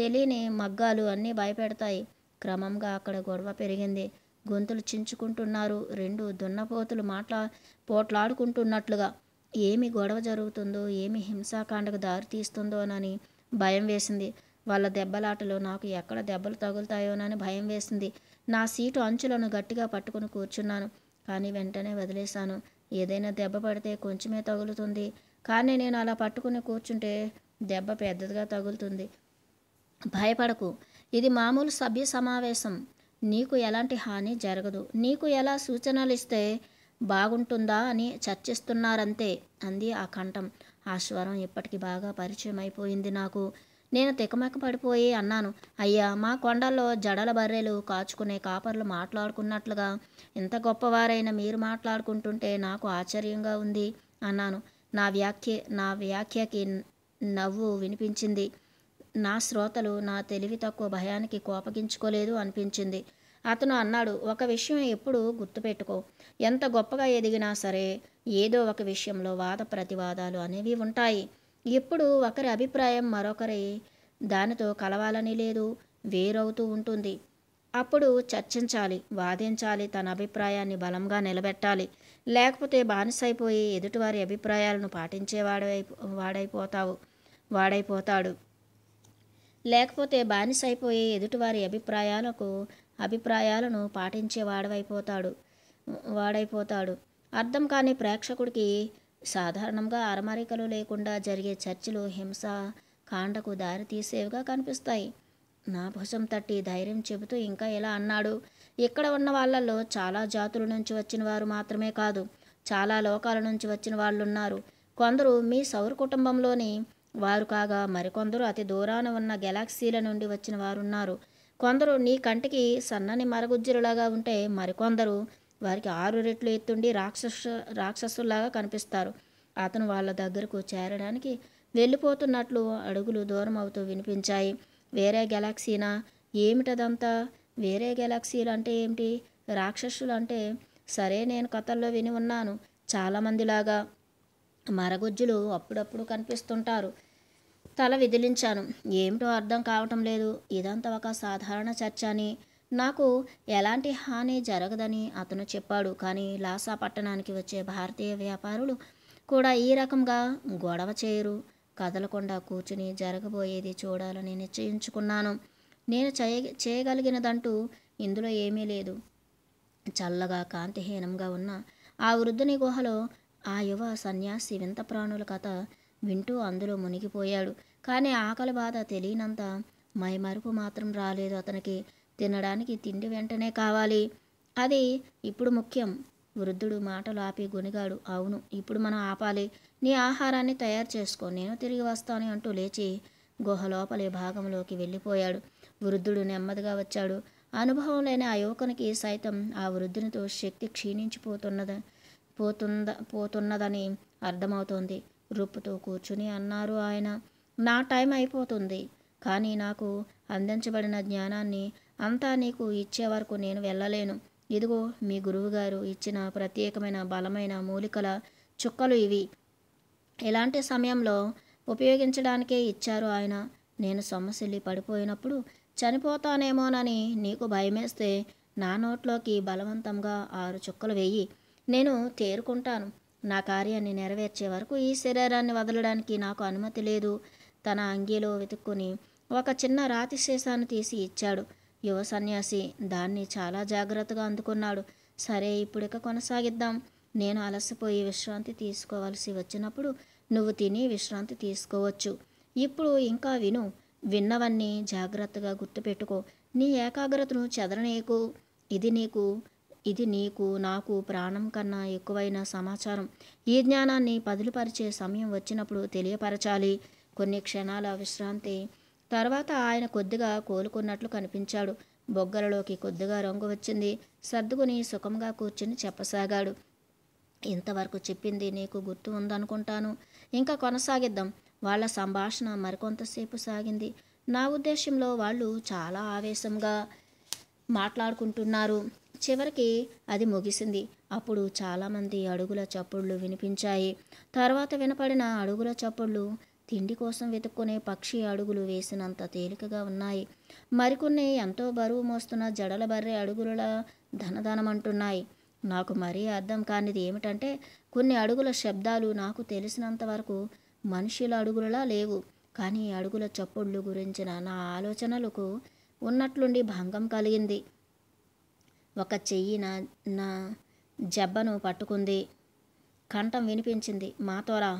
A: తెలియని మగ్గాలు అన్నీ భయపెడతాయి క్రమంగా అక్కడ గొడవ పెరిగింది గొంతులు చించుకుంటున్నారు రెండు దున్నపోతులు మాట్లా పోట్లాడుకుంటున్నట్లుగా ఏమి గొడవ జరుగుతుందో ఏమి హింసాకాండకు దారి తీస్తుందోనని భయం వేసింది వాళ్ళ దెబ్బలాటలో నాకు ఎక్కడ దెబ్బలు తగులుతాయోనని భయం వేసింది నా సీటు అంచులను గట్టిగా పట్టుకుని కూర్చున్నాను కానీ వెంటనే వదిలేశాను ఏదైనా దెబ్బ పడితే కొంచెమే తగులుతుంది కానీ నేను అలా పట్టుకుని కూర్చుంటే దెబ్బ పెద్దదిగా తగులుతుంది భయపడకు ఇది మామూలు సభ్య సమావేశం నీకు ఎలాంటి హాని జరగదు నీకు ఎలా సూచనలు ఇస్తే బాగుంటుందా అని చర్చిస్తున్నారంతే అంది ఆ కంఠం ఆ స్వరం ఇప్పటికి బాగా పరిచయం అయిపోయింది నాకు నేను తికమక పడిపోయి అన్నాను అయ్యా మా కొండల్లో జడల బర్రెలు కాచుకునే కాపర్లు మాట్లాడుకున్నట్లుగా ఇంత గొప్పవారైన మీరు మాట్లాడుకుంటుంటే నాకు ఆశ్చర్యంగా ఉంది అన్నాను నా వ్యాఖ్య నా వ్యాఖ్యకి నవ్వు వినిపించింది నా శ్రోతలు నా తెలివి తక్కువ భయానికి కోపగించుకోలేదు అనిపించింది అతను అన్నాడు ఒక విషయం ఎప్పుడు గుర్తుపెట్టుకో ఎంత గొప్పగా ఎదిగినా సరే ఏదో ఒక విషయంలో వాద ప్రతివాదాలు అనేవి ఉంటాయి ఎప్పుడు ఒకరి అభిప్రాయం మరొకరి దానితో కలవాలని లేదు వేరవుతూ ఉంటుంది అప్పుడు చర్చించాలి వాదించాలి తన అభిప్రాయాన్ని బలంగా నిలబెట్టాలి లేకపోతే బానిసైపోయి ఎదుటివారి అభిప్రాయాలను పాటించేవాడై వాడైపోతావు వాడైపోతాడు లేకపోతే బానిస ఎదుటివారి అభిప్రాయాలకు అభిప్రాయాలను పాటించే వాడవైపోతాడు వాడైపోతాడు అర్థం కాని ప్రేక్షకుడికి సాధారణంగా అరమరికలు లేకుండా జరిగే చర్చలు హింస కాండకు దారితీసేవిగా కనిపిస్తాయి నా భుజం తట్టి ధైర్యం చెబుతూ ఇంకా ఇలా అన్నాడు ఇక్కడ ఉన్న వాళ్ళల్లో చాలా జాతుల నుంచి వచ్చిన వారు మాత్రమే కాదు చాలా లోకాల నుంచి వచ్చిన వాళ్ళున్నారు కొందరు మీ సౌర కుటుంబంలోని వారు కాగా మరికొందరు అతి దూరాన ఉన్న గెలాక్సీల నుండి వచ్చిన వారున్నారు కొందరు నీ కంటికి సన్నని మరగుజ్జులలాగా ఉంటే మరికొందరు వారికి ఆరు రెట్లు ఎత్తుండి రాక్షస రాక్షసులాగా కనిపిస్తారు అతను వాళ్ళ దగ్గరకు చేరడానికి వెళ్ళిపోతున్నట్లు అడుగులు దూరం అవుతూ వినిపించాయి వేరే గెలాక్సీనా ఏమిటదంతా వేరే గెలాక్సీలు అంటే ఏమిటి రాక్షసులు అంటే సరే నేను కథల్లో విని ఉన్నాను చాలామందిలాగా మరగుజ్జులు అప్పుడప్పుడు కనిపిస్తుంటారు తల విదిలించాను ఏమిటో అర్థం కావటం లేదు ఇదంతా ఒక సాధారణ చర్చ అని నాకు ఎలాంటి హాని జరగదని అతను చెప్పాడు కానీ లాసా పట్టణానికి వచ్చే భారతీయ వ్యాపారులు కూడా ఈ రకంగా గొడవ చేయరు కదలకుండా కూర్చుని జరగబోయేది చూడాలని నిశ్చయించుకున్నాను నేను చేయ చేయగలిగినదంటూ ఇందులో ఏమీ లేదు చల్లగా కాంతిహీనంగా ఉన్న ఆ వృద్ధుని గుహలో ఆ యువ సన్యాసి వింత ప్రాణుల కథ వింటూ అందులో మునిగిపోయాడు కానీ ఆకలి బాధ తెలియనంత మైమరుపు మాత్రం రాలేదు అతనికి తినడానికి తిండి వెంటనే కావాలి అది ఇప్పుడు ముఖ్యం వృద్ధుడు మాటలు ఆపి గునిగాడు అవును ఇప్పుడు మనం ఆపాలి నీ ఆహారాన్ని తయారు చేసుకో నేను తిరిగి వస్తాను అంటూ లేచి గుహ లోపలి భాగంలోకి వెళ్ళిపోయాడు వృద్ధుడు నెమ్మదిగా వచ్చాడు అనుభవం లేని ఆ యువకునికి సైతం ఆ వృద్ధునితో శక్తి క్షీణించిపోతున్నది పోతుంద పోతున్నదని అర్థమవుతోంది రూపుతో కూర్చుని అన్నారు ఆయన నా టైం అయిపోతుంది కానీ నాకు అందించబడిన జ్ఞానాన్ని అంతా నీకు ఇచ్చే వరకు నేను వెళ్ళలేను ఇదిగో మీ గురువుగారు ఇచ్చిన ప్రత్యేకమైన బలమైన మూలికల చుక్కలు ఇవి ఇలాంటి సమయంలో ఉపయోగించడానికే ఇచ్చారు ఆయన నేను సొమ్మసిల్లి పడిపోయినప్పుడు చనిపోతానేమోనని నీకు భయమేస్తే నా నోట్లోకి బలవంతంగా ఆరు చుక్కలు వేయి నేను తేరుకుంటాను నా కార్యాన్ని నెరవేర్చే వరకు ఈ శరీరాన్ని వదలడానికి నాకు అనుమతి లేదు తన అంగీలో వెతుక్కుని ఒక చిన్న రాతి శేషాన్ని తీసి ఇచ్చాడు యువ సన్యాసి దాన్ని చాలా జాగ్రత్తగా అందుకున్నాడు సరే ఇప్పుడిక కొనసాగిద్దాం నేను అలసిపోయి విశ్రాంతి తీసుకోవాల్సి వచ్చినప్పుడు నువ్వు తిని విశ్రాంతి తీసుకోవచ్చు ఇప్పుడు ఇంకా విను విన్నవన్నీ జాగ్రత్తగా గుర్తుపెట్టుకో నీ ఏకాగ్రతను చెదరనీయకు ఇది నీకు ఇది నీకు నాకు ప్రాణం కన్నా ఎక్కువైన సమాచారం ఈ జ్ఞానాన్ని పదులుపరిచే సమయం వచ్చినప్పుడు తెలియపరచాలి కొన్ని క్షణాల విశ్రాంతి తర్వాత ఆయన కొద్దిగా కోలుకున్నట్లు కనిపించాడు బొగ్గలలోకి కొద్దిగా రంగు వచ్చింది సర్దుకుని సుఖంగా కూర్చుని చెప్పసాగాడు ఇంతవరకు చెప్పింది నీకు గుర్తు ఉందనుకుంటాను ఇంకా కొనసాగిద్దాం వాళ్ళ సంభాషణ మరికొంతసేపు సాగింది నా ఉద్దేశంలో వాళ్ళు చాలా ఆవేశంగా మాట్లాడుకుంటున్నారు చివరికి అది ముగిసింది అప్పుడు చాలామంది అడుగుల చప్పుళ్ళు వినిపించాయి తర్వాత వినపడిన అడుగుల చప్పుళ్ళు తిండి కోసం వెతుక్కునే పక్షి అడుగులు వేసినంత తేలికగా ఉన్నాయి మరికొన్ని ఎంతో బరువు మోస్తున్న జడల బర్రె అడుగులలా ధనధనమంటున్నాయి నాకు మరీ అర్థం కానిది ఏమిటంటే కొన్ని అడుగుల శబ్దాలు నాకు తెలిసినంత వరకు మనుషుల అడుగులలా లేవు కానీ అడుగుల చప్పుళ్ళు గురించిన నా ఆలోచనలకు ఉన్నట్లుండి భంగం కలిగింది ఒక చెయ్యి నా నా జబ్బను పట్టుకుంది కంఠం వినిపించింది మాతోరా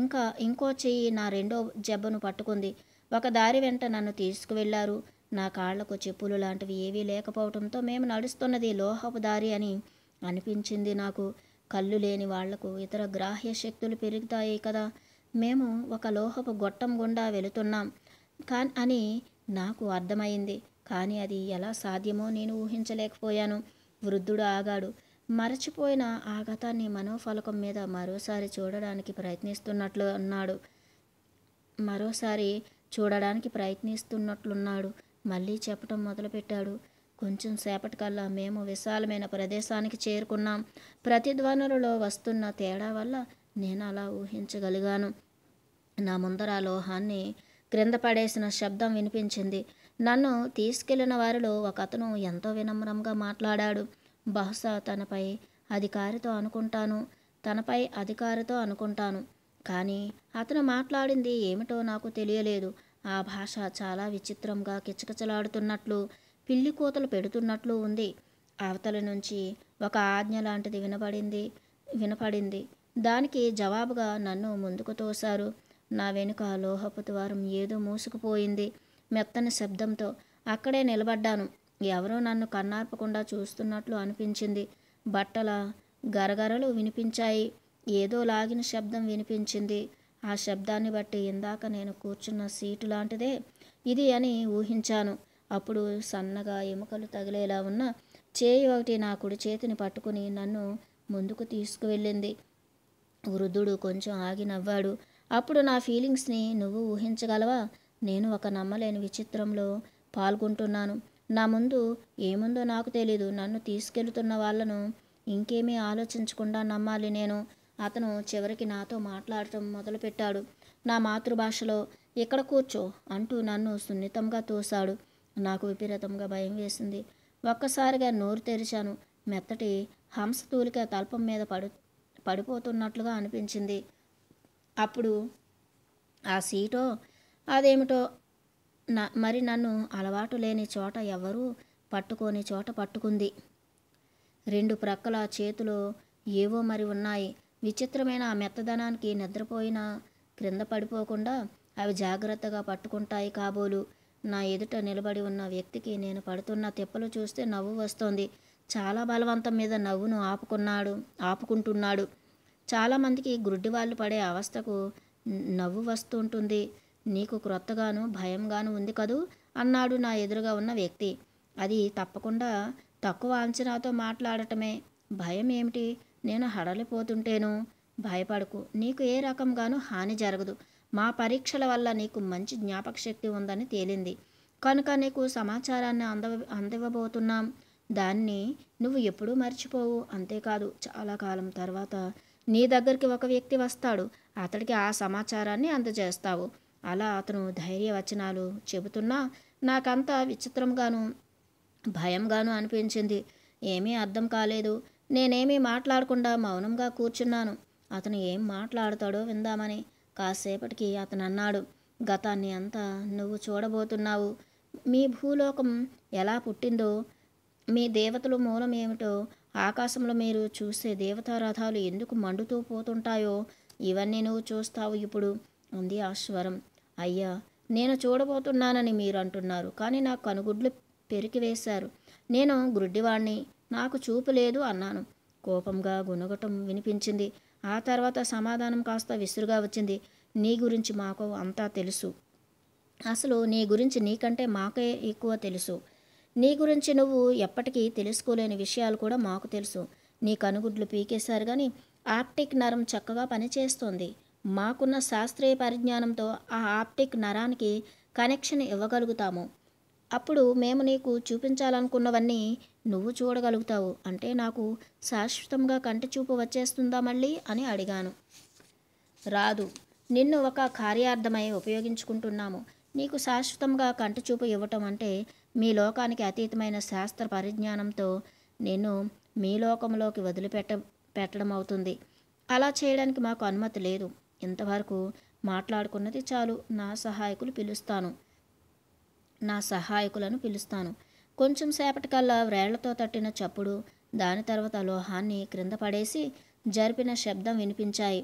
A: ఇంకా ఇంకో చెయ్యి నా రెండో జబ్బను పట్టుకుంది ఒక దారి వెంట నన్ను తీసుకువెళ్లారు నా కాళ్లకు చెప్పులు లాంటివి ఏవీ లేకపోవడంతో మేము నడుస్తున్నది లోహపు దారి అని అనిపించింది నాకు కళ్ళు లేని వాళ్లకు ఇతర గ్రాహ్య శక్తులు పెరుగుతాయి కదా మేము ఒక లోహపు గొట్టం గుండా వెళుతున్నాం కా అని నాకు అర్థమైంది కానీ అది ఎలా సాధ్యమో నేను ఊహించలేకపోయాను వృద్ధుడు ఆగాడు మరచిపోయిన ఆఘాతాన్ని మనోఫలకం మీద మరోసారి చూడడానికి ప్రయత్నిస్తున్నట్లు అన్నాడు మరోసారి చూడడానికి ప్రయత్నిస్తున్నట్లున్నాడు మళ్ళీ చెప్పటం మొదలుపెట్టాడు కొంచెం సేపటికల్లా మేము విశాలమైన ప్రదేశానికి చేరుకున్నాం ప్రతిధ్వనులలో వస్తున్న తేడా వల్ల నేను అలా ఊహించగలిగాను నా ముందర లోహాన్ని క్రింద పడేసిన శబ్దం వినిపించింది నన్ను తీసుకెళ్లిన వారిలో ఒక అతను ఎంతో వినమ్రంగా మాట్లాడాడు బహుశా తనపై అధికారితో అనుకుంటాను తనపై అధికారితో అనుకుంటాను కానీ అతను మాట్లాడింది ఏమిటో నాకు తెలియలేదు ఆ భాష చాలా విచిత్రంగా కిచకిచలాడుతున్నట్లు పిల్లి కోతలు పెడుతున్నట్లు ఉంది అవతల నుంచి ఒక ఆజ్ఞ లాంటిది వినపడింది వినపడింది దానికి జవాబుగా నన్ను ముందుకు తోశారు నా వెనుక లోహపు ద్వారం ఏదో మూసుకుపోయింది మెత్తని శబ్దంతో అక్కడే నిలబడ్డాను ఎవరో నన్ను కన్నార్పకుండా చూస్తున్నట్లు అనిపించింది బట్టల గరగరలు వినిపించాయి ఏదో లాగిన శబ్దం వినిపించింది ఆ శబ్దాన్ని బట్టి ఇందాక నేను కూర్చున్న సీటు లాంటిదే ఇది అని ఊహించాను అప్పుడు సన్నగా ఎముకలు తగిలేలా ఉన్న చేయి ఒకటి నా కుడి చేతిని పట్టుకుని నన్ను ముందుకు తీసుకువెళ్ళింది వృద్ధుడు కొంచెం ఆగి నవ్వాడు అప్పుడు నా ఫీలింగ్స్ని నువ్వు ఊహించగలవా నేను ఒక నమ్మలేని విచిత్రంలో పాల్గొంటున్నాను నా ముందు ఏముందో నాకు తెలీదు నన్ను తీసుకెళ్తున్న వాళ్ళను ఇంకేమీ ఆలోచించకుండా నమ్మాలి నేను అతను చివరికి నాతో మాట్లాడటం మొదలుపెట్టాడు నా మాతృభాషలో ఇక్కడ కూర్చో అంటూ నన్ను సున్నితంగా తోశాడు నాకు విపరీతంగా భయం వేసింది ఒక్కసారిగా నోరు తెరిచాను మెత్తటి హంస తూలిక తల్పం మీద పడు పడిపోతున్నట్లుగా అనిపించింది అప్పుడు ఆ సీటో అదేమిటో మరి నన్ను అలవాటు లేని చోట ఎవరూ పట్టుకోని చోట పట్టుకుంది రెండు ప్రక్కల చేతులు ఏవో మరి ఉన్నాయి విచిత్రమైన ఆ మెత్తదనానికి నిద్రపోయిన క్రింద పడిపోకుండా అవి జాగ్రత్తగా పట్టుకుంటాయి కాబోలు నా ఎదుట నిలబడి ఉన్న వ్యక్తికి నేను పడుతున్న తిప్పలు చూస్తే నవ్వు వస్తోంది చాలా బలవంతం మీద నవ్వును ఆపుకున్నాడు ఆపుకుంటున్నాడు చాలామందికి గుడ్డి వాళ్ళు పడే అవస్థకు నవ్వు వస్తుంటుంది నీకు క్రొత్తగాను భయంగాను ఉంది కదూ అన్నాడు నా ఎదురుగా ఉన్న వ్యక్తి అది తప్పకుండా తక్కువ అంచనాతో మాట్లాడటమే భయం ఏమిటి నేను హడలిపోతుంటేను భయపడకు నీకు ఏ రకంగానూ హాని జరగదు మా పరీక్షల వల్ల నీకు మంచి జ్ఞాపకశక్తి ఉందని తేలింది కనుక నీకు సమాచారాన్ని అంద అందివ్వబోతున్నాం దాన్ని నువ్వు ఎప్పుడూ మర్చిపోవు అంతేకాదు చాలా కాలం తర్వాత నీ దగ్గరికి ఒక వ్యక్తి వస్తాడు అతడికి ఆ సమాచారాన్ని అందజేస్తావు అలా అతను ధైర్యవచనాలు చెబుతున్నా నాకంతా విచిత్రంగాను భయంగాను అనిపించింది ఏమీ అర్థం కాలేదు నేనేమీ మాట్లాడకుండా మౌనంగా కూర్చున్నాను అతను ఏం మాట్లాడతాడో విందామని కాసేపటికి అతను అన్నాడు గతాన్ని అంతా నువ్వు చూడబోతున్నావు మీ భూలోకం ఎలా పుట్టిందో మీ దేవతలు మూలం ఏమిటో ఆకాశంలో మీరు చూసే దేవతారథాలు ఎందుకు మండుతూ పోతుంటాయో ఇవన్నీ నువ్వు చూస్తావు ఇప్పుడు ఉంది ఆ స్వరం అయ్యా నేను చూడబోతున్నానని మీరు అంటున్నారు కానీ నాకు కనుగుడ్లు పెరికివేశారు నేను గుడ్డివాణ్ణి నాకు చూపు లేదు అన్నాను కోపంగా గునగటం వినిపించింది ఆ తర్వాత సమాధానం కాస్త విసురుగా వచ్చింది నీ గురించి మాకు అంతా తెలుసు అసలు నీ గురించి నీకంటే మాకే ఎక్కువ తెలుసు నీ గురించి నువ్వు ఎప్పటికీ తెలుసుకోలేని విషయాలు కూడా మాకు తెలుసు నీ కనుగుడ్లు పీకేశారు కానీ ఆప్టిక్ నరం చక్కగా పనిచేస్తుంది మాకున్న శాస్త్రీయ పరిజ్ఞానంతో ఆ ఆప్టిక్ నరానికి కనెక్షన్ ఇవ్వగలుగుతాము అప్పుడు మేము నీకు చూపించాలనుకున్నవన్నీ నువ్వు చూడగలుగుతావు అంటే నాకు శాశ్వతంగా కంటి చూపు వచ్చేస్తుందా మళ్ళీ అని అడిగాను రాదు నిన్ను ఒక కార్యార్థమై ఉపయోగించుకుంటున్నాము నీకు శాశ్వతంగా కంటి చూపు ఇవ్వటం అంటే మీ లోకానికి అతీతమైన శాస్త్ర పరిజ్ఞానంతో నేను మీ లోకంలోకి వదిలిపెట్ట పెట్టడం అవుతుంది అలా చేయడానికి మాకు అనుమతి లేదు ఇంతవరకు మాట్లాడుకున్నది చాలు నా సహాయకులు పిలుస్తాను నా సహాయకులను పిలుస్తాను కొంచెం సేపటికల్లా వ్రేళ్లతో తట్టిన చప్పుడు దాని తర్వాత లోహాన్ని క్రింద పడేసి జరిపిన శబ్దం వినిపించాయి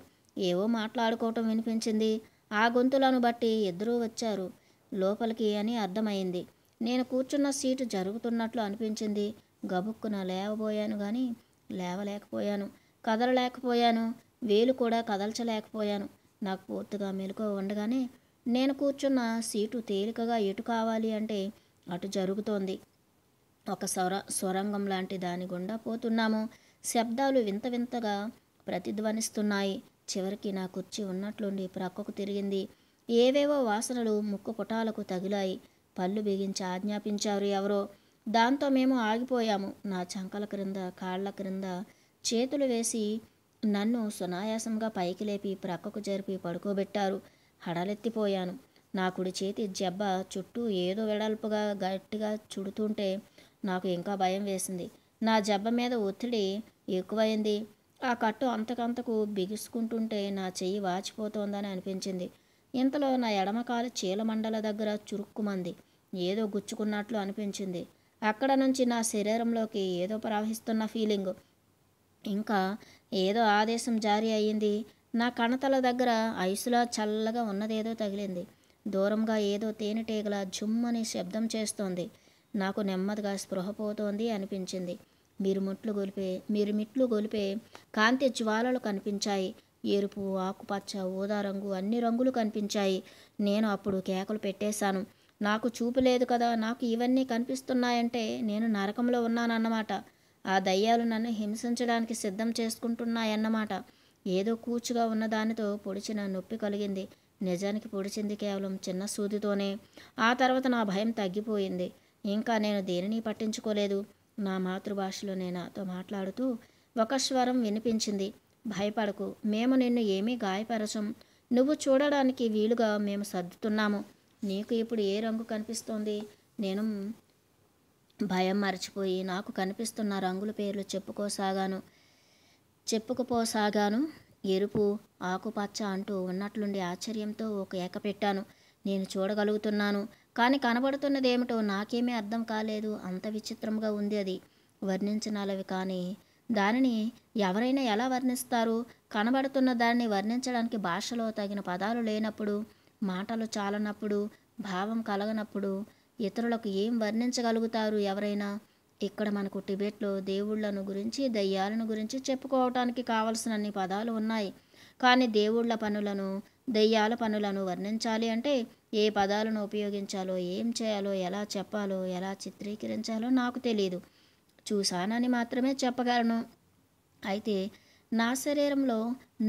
A: ఏవో మాట్లాడుకోవటం వినిపించింది ఆ గొంతులను బట్టి ఇద్దరూ వచ్చారు లోపలికి అని అర్థమైంది నేను కూర్చున్న సీటు జరుగుతున్నట్లు అనిపించింది గబుక్కున లేవబోయాను కానీ లేవలేకపోయాను కదలలేకపోయాను వేలు కూడా కదల్చలేకపోయాను నాకు పూర్తిగా మెలకు ఉండగానే నేను కూర్చున్న సీటు తేలికగా ఎటు కావాలి అంటే అటు జరుగుతోంది ఒక సొర స్వరంగం లాంటి దాని గుండా పోతున్నాము శబ్దాలు వింత వింతగా ప్రతిధ్వనిస్తున్నాయి చివరికి నా కుర్చీ ఉన్నట్లుండి ప్రక్కకు తిరిగింది ఏవేవో వాసనలు ముక్కు పుటాలకు తగిలాయి పళ్ళు బిగించి ఆజ్ఞాపించారు ఎవరో దాంతో మేము ఆగిపోయాము నా చంకల క్రింద కాళ్ల క్రింద చేతులు వేసి నన్ను సునాయాసంగా పైకి లేపి ప్రక్కకు జరిపి పడుకోబెట్టారు హడలెత్తిపోయాను నా కుడి చేతి జబ్బ చుట్టూ ఏదో వెడల్పుగా గట్టిగా చుడుతుంటే నాకు ఇంకా భయం వేసింది నా జబ్బ మీద ఒత్తిడి ఎక్కువైంది ఆ కట్టు అంతకంతకు బిగుసుకుంటుంటే నా చెయ్యి వాచిపోతోందని అనిపించింది ఇంతలో నా ఎడమకాలు చీలమండల దగ్గర చురుక్కుమంది ఏదో గుచ్చుకున్నట్లు అనిపించింది అక్కడ నుంచి నా శరీరంలోకి ఏదో ప్రవహిస్తున్న ఫీలింగ్ ఇంకా ఏదో ఆదేశం జారీ అయ్యింది నా కణతల దగ్గర ఐసులా చల్లగా ఉన్నదేదో తగిలింది దూరంగా ఏదో తేనెటీగల జుమ్మని శబ్దం చేస్తోంది నాకు నెమ్మదిగా స్పృహ పోతోంది అనిపించింది మీరు ముట్లు గొలిపే మీరు మిట్లు గొలిపే కాంతి జ్వాలలు కనిపించాయి ఎరుపు ఆకుపచ్చ ఊదా రంగు అన్ని రంగులు కనిపించాయి నేను అప్పుడు కేకలు పెట్టేశాను నాకు చూపు లేదు కదా నాకు ఇవన్నీ కనిపిస్తున్నాయంటే నేను నరకంలో ఉన్నానన్నమాట ఆ దయ్యాలు నన్ను హింసించడానికి సిద్ధం చేసుకుంటున్నాయన్నమాట ఏదో కూచుగా ఉన్న దానితో పొడిచిన నొప్పి కలిగింది నిజానికి పొడిచింది కేవలం చిన్న సూదితోనే ఆ తర్వాత నా భయం తగ్గిపోయింది ఇంకా నేను దేనిని పట్టించుకోలేదు నా మాతృభాషలో నేను మాట్లాడుతూ ఒక స్వరం వినిపించింది భయపడకు మేము నిన్ను ఏమీ గాయపరచం నువ్వు చూడడానికి వీలుగా మేము సర్దుతున్నాము నీకు ఇప్పుడు ఏ రంగు కనిపిస్తోంది నేను భయం మర్చిపోయి నాకు కనిపిస్తున్న రంగుల పేర్లు చెప్పుకోసాగాను చెప్పుకుపోసాగాను ఎరుపు ఆకుపచ్చ అంటూ ఉన్నట్లుండి ఆశ్చర్యంతో ఒక ఏక పెట్టాను నేను చూడగలుగుతున్నాను కానీ కనబడుతున్నదేమిటో నాకేమీ అర్థం కాలేదు అంత విచిత్రంగా ఉంది అది వర్ణించనాలవి కానీ దానిని ఎవరైనా ఎలా వర్ణిస్తారు కనబడుతున్న దాన్ని వర్ణించడానికి భాషలో తగిన పదాలు లేనప్పుడు మాటలు చాలనప్పుడు భావం కలగనప్పుడు ఇతరులకు ఏం వర్ణించగలుగుతారు ఎవరైనా ఇక్కడ మనకు టిబెట్లో దేవుళ్లను గురించి దయ్యాలను గురించి చెప్పుకోవటానికి కావలసినన్ని పదాలు ఉన్నాయి కానీ దేవుళ్ల పనులను దయ్యాల పనులను వర్ణించాలి అంటే ఏ పదాలను ఉపయోగించాలో ఏం చేయాలో ఎలా చెప్పాలో ఎలా చిత్రీకరించాలో నాకు తెలియదు చూశానని మాత్రమే చెప్పగలను అయితే నా శరీరంలో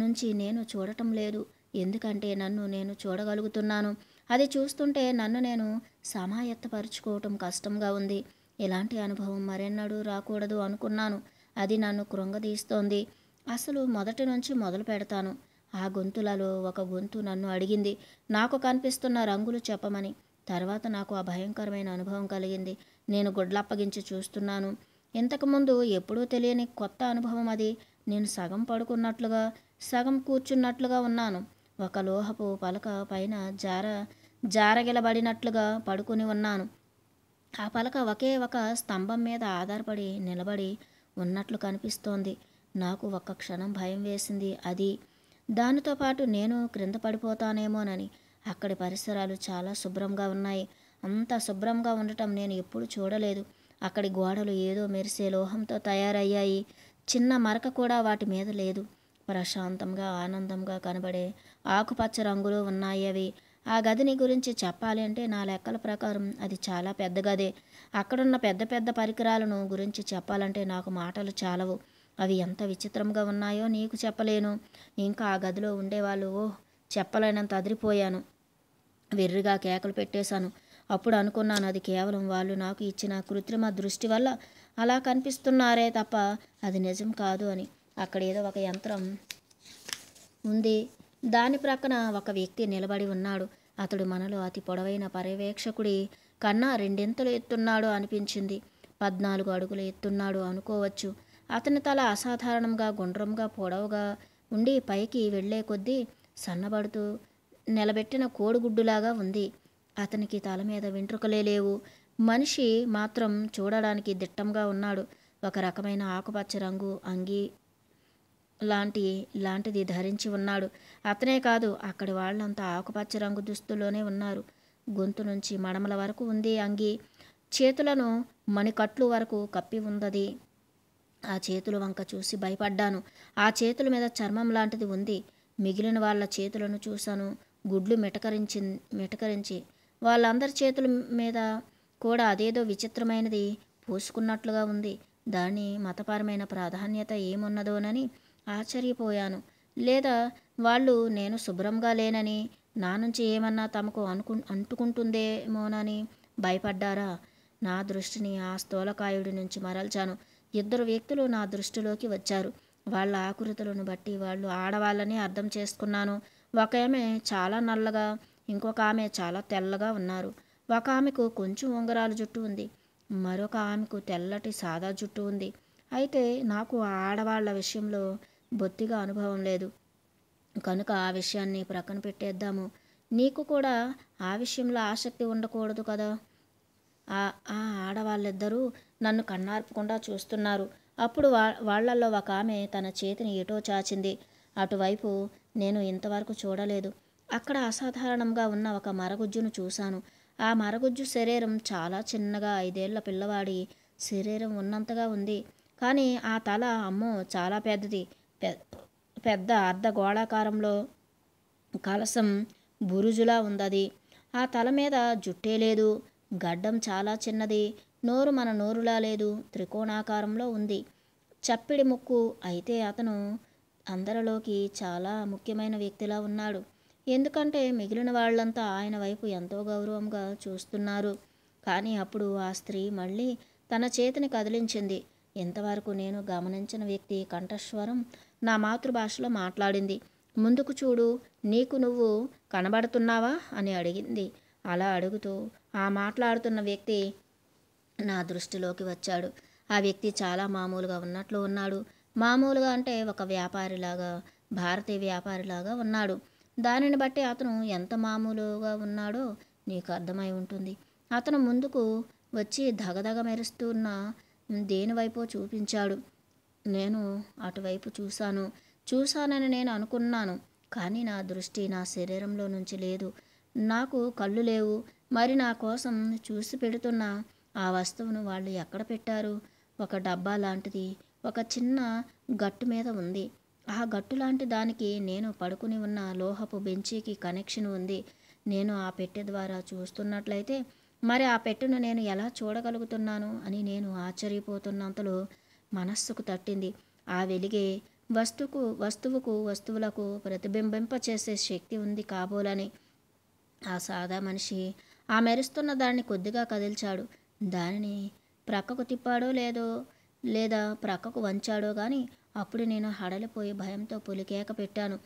A: నుంచి నేను చూడటం లేదు ఎందుకంటే నన్ను నేను చూడగలుగుతున్నాను అది చూస్తుంటే నన్ను నేను సమాయత్తపరుచుకోవటం కష్టంగా ఉంది ఇలాంటి అనుభవం మరెన్నడూ రాకూడదు అనుకున్నాను అది నన్ను కృంగదీస్తోంది అసలు మొదటి నుంచి మొదలు పెడతాను ఆ గొంతులలో ఒక గొంతు నన్ను అడిగింది నాకు కనిపిస్తున్న రంగులు చెప్పమని తర్వాత నాకు ఆ భయంకరమైన అనుభవం కలిగింది నేను గుడ్లప్పగించి చూస్తున్నాను ఇంతకుముందు ఎప్పుడూ తెలియని కొత్త అనుభవం అది నేను సగం పడుకున్నట్లుగా సగం కూర్చున్నట్లుగా ఉన్నాను ఒక లోహపు పలక పైన జార జారగిలబడినట్లుగా పడుకుని ఉన్నాను ఆ పలక ఒకే ఒక స్తంభం మీద ఆధారపడి నిలబడి ఉన్నట్లు కనిపిస్తోంది నాకు ఒక్క క్షణం భయం వేసింది అది దానితో పాటు నేను క్రింద పడిపోతానేమోనని అక్కడి పరిసరాలు చాలా శుభ్రంగా ఉన్నాయి అంత శుభ్రంగా ఉండటం నేను ఎప్పుడు చూడలేదు అక్కడి గోడలు ఏదో మెరిసే లోహంతో తయారయ్యాయి చిన్న మరక కూడా వాటి మీద లేదు ప్రశాంతంగా ఆనందంగా కనబడే ఆకుపచ్చ రంగులు ఉన్నాయి అవి ఆ గదిని గురించి చెప్పాలి అంటే నా లెక్కల ప్రకారం అది చాలా పెద్ద గదే అక్కడున్న పెద్ద పెద్ద పరికరాలను గురించి చెప్పాలంటే నాకు మాటలు చాలవు అవి ఎంత విచిత్రంగా ఉన్నాయో నీకు చెప్పలేను ఇంకా ఆ గదిలో ఉండేవాళ్ళు ఓ చెప్పలేనంత అదిరిపోయాను వెర్రిగా కేకలు పెట్టేశాను అప్పుడు అనుకున్నాను అది కేవలం వాళ్ళు నాకు ఇచ్చిన కృత్రిమ దృష్టి వల్ల అలా కనిపిస్తున్నారే తప్ప అది నిజం కాదు అని అక్కడ ఏదో ఒక యంత్రం ఉంది దాని ప్రక్కన ఒక వ్యక్తి నిలబడి ఉన్నాడు అతడు మనలో అతి పొడవైన పర్యవేక్షకుడి కన్నా రెండింతలు ఎత్తున్నాడు అనిపించింది పద్నాలుగు అడుగులు ఎత్తున్నాడు అనుకోవచ్చు అతని తల అసాధారణంగా గుండ్రంగా పొడవుగా ఉండి పైకి వెళ్లే కొద్దీ సన్నబడుతూ నిలబెట్టిన కోడిగుడ్డులాగా ఉంది అతనికి తల మీద వెంట్రుకలే లేవు మనిషి మాత్రం చూడడానికి దిట్టంగా ఉన్నాడు ఒక రకమైన ఆకుపచ్చ రంగు అంగి లాంటి లాంటిది ధరించి ఉన్నాడు అతనే కాదు అక్కడి వాళ్ళంతా ఆకుపచ్చ రంగు దుస్తుల్లోనే ఉన్నారు గొంతు నుంచి మడమల వరకు ఉంది అంగి చేతులను మణికట్లు వరకు కప్పి ఉన్నది ఆ చేతులు వంక చూసి భయపడ్డాను ఆ చేతుల మీద చర్మం లాంటిది ఉంది మిగిలిన వాళ్ళ చేతులను చూశాను గుడ్లు మెటకరించి మిటకరించి వాళ్ళందరి చేతుల మీద కూడా అదేదో విచిత్రమైనది పోసుకున్నట్లుగా ఉంది దాని మతపరమైన ప్రాధాన్యత ఏమున్నదోనని ఆశ్చర్యపోయాను లేదా వాళ్ళు నేను శుభ్రంగా లేనని నా నుంచి ఏమన్నా తమకు అనుకు అంటుకుంటుందేమోనని భయపడ్డారా నా దృష్టిని ఆ స్థూలకాయుడి నుంచి మరల్చాను ఇద్దరు వ్యక్తులు నా దృష్టిలోకి వచ్చారు వాళ్ళ ఆకృతులను బట్టి వాళ్ళు ఆడవాళ్ళని అర్థం చేసుకున్నాను ఒక ఆమె చాలా నల్లగా ఇంకొక ఆమె చాలా తెల్లగా ఉన్నారు ఒక ఆమెకు కొంచెం ఉంగరాలు జుట్టు ఉంది మరొక ఆమెకు తెల్లటి సాదా జుట్టు ఉంది అయితే నాకు ఆడవాళ్ల విషయంలో బొత్తిగా అనుభవం లేదు కనుక ఆ విషయాన్ని ప్రక్కన పెట్టేద్దాము నీకు కూడా ఆ విషయంలో ఆసక్తి ఉండకూడదు కదా ఆ ఆ ఆడవాళ్ళిద్దరూ నన్ను కన్నార్పకుండా చూస్తున్నారు అప్పుడు వా వాళ్లల్లో ఒక ఆమె తన చేతిని ఎటో చాచింది అటువైపు నేను ఇంతవరకు చూడలేదు అక్కడ అసాధారణంగా ఉన్న ఒక మరగుజ్జును చూశాను ఆ మరగుజ్జు శరీరం చాలా చిన్నగా ఐదేళ్ల పిల్లవాడి శరీరం ఉన్నంతగా ఉంది కానీ ఆ తల అమ్మో చాలా పెద్దది పెద్ద అర్ధగోళాకారంలో కలసం బురుజులా ఉందది ఆ తల మీద జుట్టే లేదు గడ్డం చాలా చిన్నది నోరు మన నోరులా లేదు త్రికోణాకారంలో ఉంది చప్పిడి ముక్కు అయితే అతను అందరిలోకి చాలా ముఖ్యమైన వ్యక్తిలా ఉన్నాడు ఎందుకంటే మిగిలిన వాళ్ళంతా ఆయన వైపు ఎంతో గౌరవంగా చూస్తున్నారు కానీ అప్పుడు ఆ స్త్రీ మళ్ళీ తన చేతిని కదిలించింది ఇంతవరకు నేను గమనించిన వ్యక్తి కంఠస్వరం నా మాతృభాషలో మాట్లాడింది ముందుకు చూడు నీకు నువ్వు కనబడుతున్నావా అని అడిగింది అలా అడుగుతూ ఆ మాట్లాడుతున్న వ్యక్తి నా దృష్టిలోకి వచ్చాడు ఆ వ్యక్తి చాలా మామూలుగా ఉన్నట్లు ఉన్నాడు మామూలుగా అంటే ఒక వ్యాపారిలాగా భారతీయ వ్యాపారిలాగా ఉన్నాడు దానిని బట్టి అతను ఎంత మామూలుగా ఉన్నాడో నీకు అర్థమై ఉంటుంది అతను ముందుకు వచ్చి దగదగ మెరుస్తున్న దేనివైపో చూపించాడు నేను అటువైపు చూశాను చూశానని నేను అనుకున్నాను కానీ నా దృష్టి నా శరీరంలో నుంచి లేదు నాకు కళ్ళు లేవు మరి నా కోసం చూసి పెడుతున్న ఆ వస్తువును వాళ్ళు ఎక్కడ పెట్టారు ఒక డబ్బా లాంటిది ఒక చిన్న గట్టు మీద ఉంది ఆ గట్టు లాంటి దానికి నేను పడుకుని ఉన్న లోహపు బెంచీకి కనెక్షన్ ఉంది నేను ఆ పెట్టె ద్వారా చూస్తున్నట్లయితే మరి ఆ పెట్టెను నేను ఎలా చూడగలుగుతున్నాను అని నేను ఆశ్చర్యపోతున్నంతలో మనస్సుకు తట్టింది ఆ వెలిగే వస్తువుకు వస్తువుకు వస్తువులకు ప్రతిబింబింపచేసే శక్తి ఉంది కాబోలని ఆ సాదా మనిషి ఆ మెరుస్తున్న దాన్ని కొద్దిగా కదిల్చాడు దానిని ప్రక్కకు తిప్పాడో లేదో లేదా ప్రక్కకు వంచాడో కానీ అప్పుడు నేను హడలిపోయి భయంతో పులికేక పెట్టాను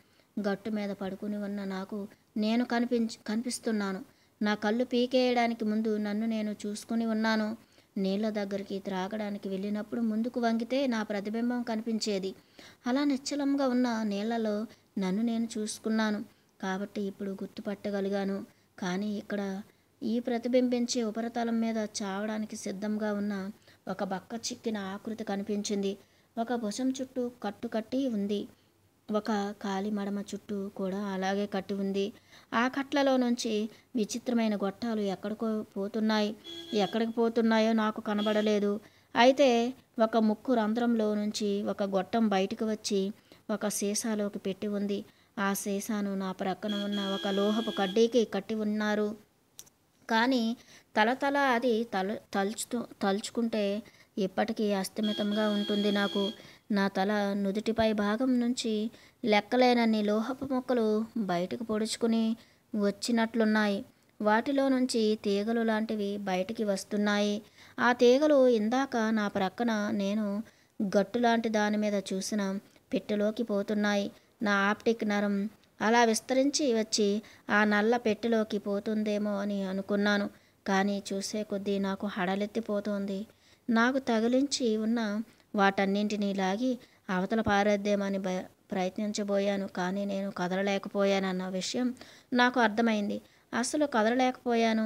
A: గట్టు మీద పడుకుని ఉన్న నాకు నేను కనిపించ కనిపిస్తున్నాను నా కళ్ళు పీకేయడానికి ముందు నన్ను నేను చూసుకుని ఉన్నాను నీళ్ల దగ్గరికి త్రాగడానికి వెళ్ళినప్పుడు ముందుకు వంగితే నా ప్రతిబింబం కనిపించేది అలా నిశ్చలంగా ఉన్న నీళ్లలో నన్ను నేను చూసుకున్నాను కాబట్టి ఇప్పుడు గుర్తుపట్టగలిగాను కానీ ఇక్కడ ఈ ప్రతిబింబించే ఉపరితలం మీద చావడానికి సిద్ధంగా ఉన్న ఒక బక్క చిక్కిన ఆకృతి కనిపించింది ఒక భుజం చుట్టూ కట్టుకట్టి ఉంది ఒక కాలి మడమ చుట్టూ కూడా అలాగే కట్టి ఉంది ఆ కట్లలో నుంచి విచిత్రమైన గొట్టాలు ఎక్కడికో పోతున్నాయి ఎక్కడికి పోతున్నాయో నాకు కనబడలేదు అయితే ఒక ముక్కు రంధ్రంలో నుంచి ఒక గొట్టం బయటకు వచ్చి ఒక సీసాలోకి పెట్టి ఉంది ఆ సీసాను నా ప్రక్కన ఉన్న ఒక లోహపు కడ్డీకి కట్టి ఉన్నారు కానీ తలతల అది తల తలుచుతూ తలుచుకుంటే ఇప్పటికీ అస్తమితంగా ఉంటుంది నాకు నా తల నుదుటిపై భాగం నుంచి లెక్కలేనన్ని లోహపు మొక్కలు బయటకు పొడుచుకుని వచ్చినట్లున్నాయి వాటిలో నుంచి తీగలు లాంటివి బయటికి వస్తున్నాయి ఆ తీగలు ఇందాక నా ప్రక్కన నేను గట్టు లాంటి దాని మీద చూసిన పెట్టెలోకి పోతున్నాయి నా ఆప్టిక్ నరం అలా విస్తరించి వచ్చి ఆ నల్ల పెట్టెలోకి పోతుందేమో అని అనుకున్నాను కానీ చూసే కొద్దీ నాకు హడలెత్తిపోతుంది నాకు తగిలించి ఉన్న వాటన్నింటినీ లాగి అవతల పారేద్దేమని భయ ప్రయత్నించబోయాను కానీ నేను కదలలేకపోయానన్న విషయం నాకు అర్థమైంది అసలు కదలలేకపోయాను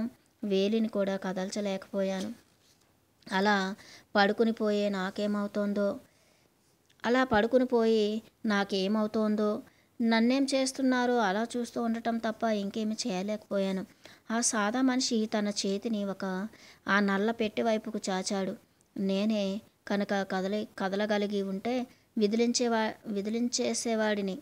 A: వేలిని కూడా కదల్చలేకపోయాను అలా పడుకుని పోయే నాకేమవుతోందో అలా పడుకుని పోయి నాకేమవుతోందో నన్నేం చేస్తున్నారో అలా చూస్తూ ఉండటం తప్ప ఇంకేమి చేయలేకపోయాను ఆ సాదా మనిషి తన చేతిని ఒక ఆ నల్ల పెట్టి వైపుకు చాచాడు నేనే కనుక కదలి కదలగలిగి ఉంటే విదిలించేవా విదిలించేసేవాడిని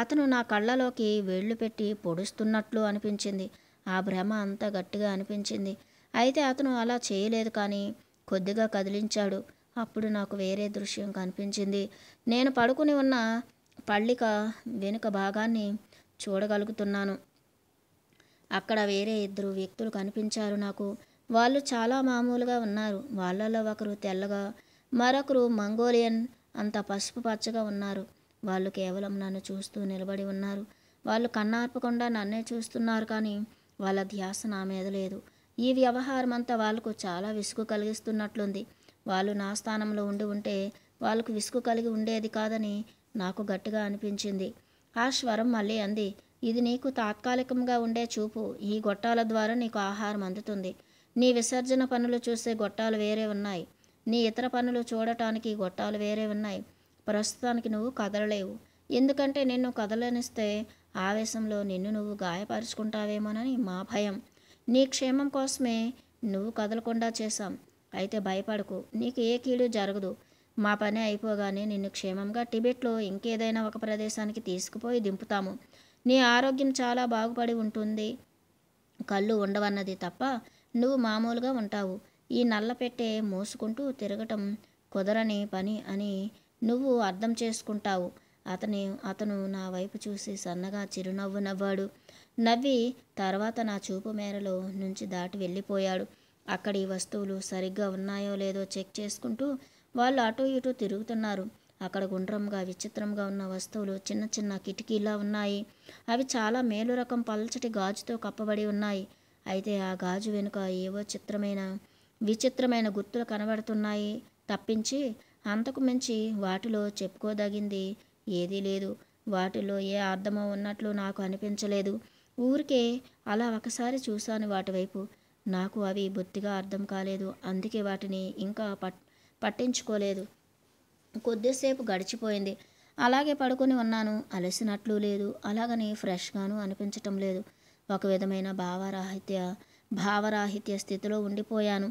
A: అతను నా కళ్ళలోకి వేళ్లు పెట్టి పొడుస్తున్నట్లు అనిపించింది ఆ భ్రమ అంత గట్టిగా అనిపించింది అయితే అతను అలా చేయలేదు కానీ కొద్దిగా కదిలించాడు అప్పుడు నాకు వేరే దృశ్యం కనిపించింది నేను పడుకుని ఉన్న పళ్ళిక వెనుక భాగాన్ని చూడగలుగుతున్నాను అక్కడ వేరే ఇద్దరు వ్యక్తులు కనిపించారు నాకు వాళ్ళు చాలా మామూలుగా ఉన్నారు వాళ్ళలో ఒకరు తెల్లగా మరొకరు మంగోలియన్ అంత పసుపు పచ్చగా ఉన్నారు వాళ్ళు కేవలం నన్ను చూస్తూ నిలబడి ఉన్నారు వాళ్ళు కన్నార్పకుండా నన్నే చూస్తున్నారు కానీ వాళ్ళ ధ్యాస నా మీద లేదు ఈ వ్యవహారం అంతా వాళ్ళకు చాలా విసుగు కలిగిస్తున్నట్లుంది వాళ్ళు నా స్థానంలో ఉండి ఉంటే వాళ్ళకు విసుగు కలిగి ఉండేది కాదని నాకు గట్టిగా అనిపించింది ఆ స్వరం మళ్ళీ అంది ఇది నీకు తాత్కాలికంగా ఉండే చూపు ఈ గొట్టాల ద్వారా నీకు ఆహారం అందుతుంది నీ విసర్జన పనులు చూసే గొట్టాలు వేరే ఉన్నాయి నీ ఇతర పనులు చూడటానికి గొట్టాలు వేరే ఉన్నాయి ప్రస్తుతానికి నువ్వు కదలలేవు ఎందుకంటే నిన్ను కదలనిస్తే ఆవేశంలో నిన్ను నువ్వు గాయపరుచుకుంటావేమోనని మా భయం నీ క్షేమం కోసమే నువ్వు కదలకుండా చేశాం అయితే భయపడకు నీకు ఏ కీడు జరగదు మా పని అయిపోగానే నిన్ను క్షేమంగా టిబెట్లో ఇంకేదైనా ఒక ప్రదేశానికి తీసుకుపోయి దింపుతాము నీ ఆరోగ్యం చాలా బాగుపడి ఉంటుంది కళ్ళు ఉండవన్నది తప్ప నువ్వు మామూలుగా ఉంటావు ఈ నల్లపెట్టె మోసుకుంటూ తిరగటం కుదరని పని అని నువ్వు అర్థం చేసుకుంటావు అతని అతను నా వైపు చూసి సన్నగా చిరునవ్వు నవ్వాడు నవ్వి తర్వాత నా చూపు మేరలో నుంచి దాటి వెళ్ళిపోయాడు అక్కడి వస్తువులు సరిగ్గా ఉన్నాయో లేదో చెక్ చేసుకుంటూ వాళ్ళు అటు ఇటు తిరుగుతున్నారు అక్కడ గుండ్రంగా విచిత్రంగా ఉన్న వస్తువులు చిన్న చిన్న కిటికీలా ఉన్నాయి అవి చాలా మేలు రకం పల్చటి గాజుతో కప్పబడి ఉన్నాయి అయితే ఆ గాజు వెనుక ఏవో చిత్రమైన విచిత్రమైన గుర్తులు కనబడుతున్నాయి తప్పించి అంతకు మించి వాటిలో చెప్పుకోదగింది ఏదీ లేదు వాటిలో ఏ అర్థమో ఉన్నట్లు నాకు అనిపించలేదు ఊరికే అలా ఒకసారి చూశాను వాటి వైపు నాకు అవి బొత్తిగా అర్థం కాలేదు అందుకే వాటిని ఇంకా పట్ పట్టించుకోలేదు కొద్దిసేపు గడిచిపోయింది అలాగే పడుకొని ఉన్నాను అలసినట్లు లేదు అలాగని ఫ్రెష్గాను అనిపించటం లేదు ఒక విధమైన భావరాహిత్య భావరాహిత్య స్థితిలో ఉండిపోయాను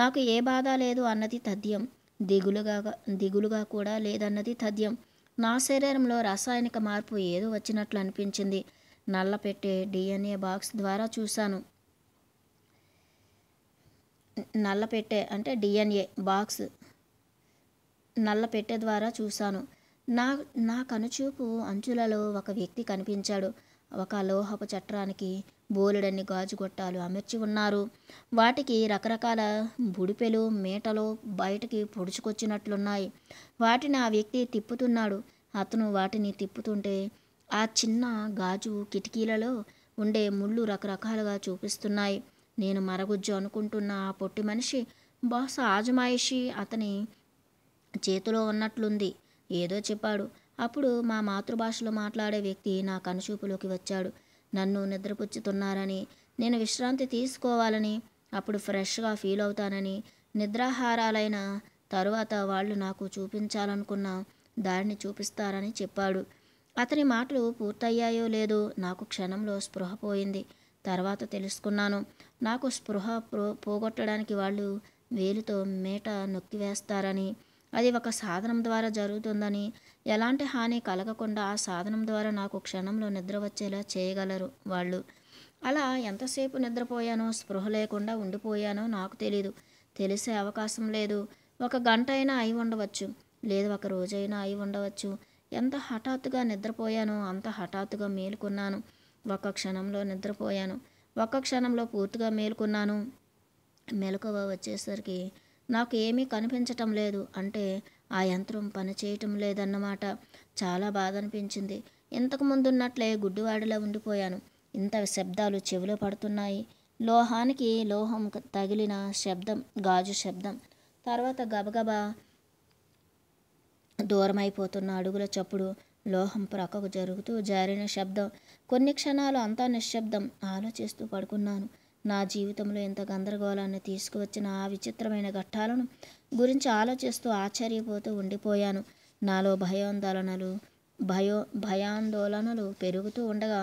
A: నాకు ఏ బాధ లేదు అన్నది తథ్యం దిగులుగా దిగులుగా కూడా లేదన్నది తథ్యం నా శరీరంలో రసాయనిక మార్పు ఏదో వచ్చినట్లు అనిపించింది నల్లపెట్టే డిఎన్ఏ బాక్స్ ద్వారా చూశాను నల్లపెట్టే అంటే డిఎన్ఏ బాక్స్ నల్లపెట్టె ద్వారా చూశాను నా నా కనుచూపు అంచులలో ఒక వ్యక్తి కనిపించాడు ఒక లోహపు చట్రానికి బోలెడన్ని గాజు గొట్టాలు అమర్చి ఉన్నారు వాటికి రకరకాల బుడిపెలు మీటలు బయటకి పొడుచుకొచ్చినట్లున్నాయి వాటిని ఆ వ్యక్తి తిప్పుతున్నాడు అతను వాటిని తిప్పుతుంటే ఆ చిన్న గాజు కిటికీలలో ఉండే ముళ్ళు రకరకాలుగా చూపిస్తున్నాయి నేను మరగుజ్జు అనుకుంటున్న ఆ పొట్టి మనిషి బహుశా ఆజమాయిషి అతని చేతిలో ఉన్నట్లుంది ఏదో చెప్పాడు అప్పుడు మా మాతృభాషలో మాట్లాడే వ్యక్తి నా కనుచూపులోకి వచ్చాడు నన్ను నిద్రపుచ్చుతున్నారని నేను విశ్రాంతి తీసుకోవాలని అప్పుడు ఫ్రెష్గా ఫీల్ అవుతానని నిద్రాహారాలైన తరువాత వాళ్ళు నాకు చూపించాలనుకున్న దారిని చూపిస్తారని చెప్పాడు అతని మాటలు పూర్తయ్యాయో లేదో నాకు క్షణంలో స్పృహ పోయింది తర్వాత తెలుసుకున్నాను నాకు స్పృహ పోగొట్టడానికి వాళ్ళు వేలుతో మేట నొక్కివేస్తారని అది ఒక సాధనం ద్వారా జరుగుతుందని ఎలాంటి హాని కలగకుండా ఆ సాధనం ద్వారా నాకు క్షణంలో నిద్ర వచ్చేలా చేయగలరు వాళ్ళు అలా ఎంతసేపు నిద్రపోయానో స్పృహ లేకుండా ఉండిపోయానో నాకు తెలీదు తెలిసే అవకాశం లేదు ఒక గంట అయినా అయి ఉండవచ్చు లేదు ఒక రోజైనా అయి ఉండవచ్చు ఎంత హఠాత్తుగా నిద్రపోయానో అంత హఠాత్తుగా మేలుకున్నాను ఒక్క క్షణంలో నిద్రపోయాను ఒక్క క్షణంలో పూర్తిగా మేలుకున్నాను మెలకువ వచ్చేసరికి నాకు ఏమీ కనిపించటం లేదు అంటే ఆ యంత్రం పనిచేయటం లేదన్నమాట చాలా బాధ అనిపించింది ఇంతకు ముందున్నట్లే గుడ్డివాడిలా ఉండిపోయాను ఇంత శబ్దాలు చెవిలో పడుతున్నాయి లోహానికి లోహం తగిలిన శబ్దం గాజు శబ్దం తర్వాత గబగబా దూరమైపోతున్న అడుగుల చప్పుడు లోహం ప్రక్కకు జరుగుతూ జారిన శబ్దం కొన్ని క్షణాలు అంతా నిశ్శబ్దం ఆలోచిస్తూ పడుకున్నాను నా జీవితంలో ఇంత గందరగోళాన్ని తీసుకువచ్చిన ఆ విచిత్రమైన ఘట్టాలను గురించి ఆలోచిస్తూ ఆశ్చర్యపోతూ ఉండిపోయాను నాలో భయాందోళనలు భయో భయాందోళనలు పెరుగుతూ ఉండగా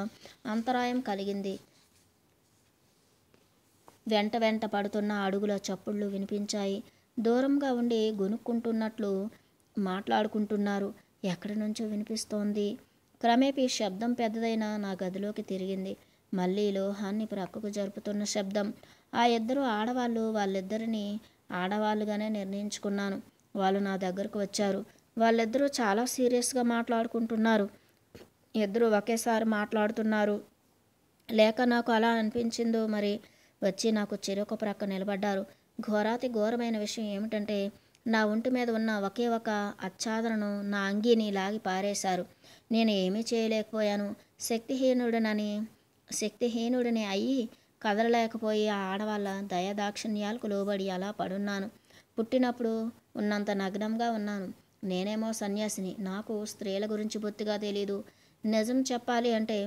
A: అంతరాయం కలిగింది వెంట వెంట పడుతున్న అడుగుల చప్పుళ్ళు వినిపించాయి దూరంగా ఉండి గొనుక్కుంటున్నట్లు మాట్లాడుకుంటున్నారు ఎక్కడి నుంచో వినిపిస్తోంది క్రమేపీ శబ్దం పెద్దదైన నా గదిలోకి తిరిగింది మళ్ళీ లోహాన్ని ప్రక్కకు జరుపుతున్న శబ్దం ఆ ఇద్దరు ఆడవాళ్ళు వాళ్ళిద్దరిని ఆడవాళ్ళుగానే నిర్ణయించుకున్నాను వాళ్ళు నా దగ్గరకు వచ్చారు వాళ్ళిద్దరూ చాలా సీరియస్గా మాట్లాడుకుంటున్నారు ఇద్దరు ఒకేసారి మాట్లాడుతున్నారు లేక నాకు అలా అనిపించిందో మరి వచ్చి నాకు చెరొక ప్రక్క నిలబడ్డారు ఘోరాతి ఘోరమైన విషయం ఏమిటంటే నా ఒంటి మీద ఉన్న ఒకే ఒక అచ్చాదనను నా అంగీని లాగి పారేశారు నేను ఏమీ చేయలేకపోయాను శక్తిహీనుడనని శక్తిహీనుడిని అయి కదలలేకపోయి ఆడవాళ్ళ దయదాక్షిణ్యాలకు లోబడి అలా పడున్నాను పుట్టినప్పుడు ఉన్నంత నగ్నంగా ఉన్నాను నేనేమో సన్యాసిని నాకు స్త్రీల గురించి బొత్తిగా తెలీదు నిజం చెప్పాలి అంటే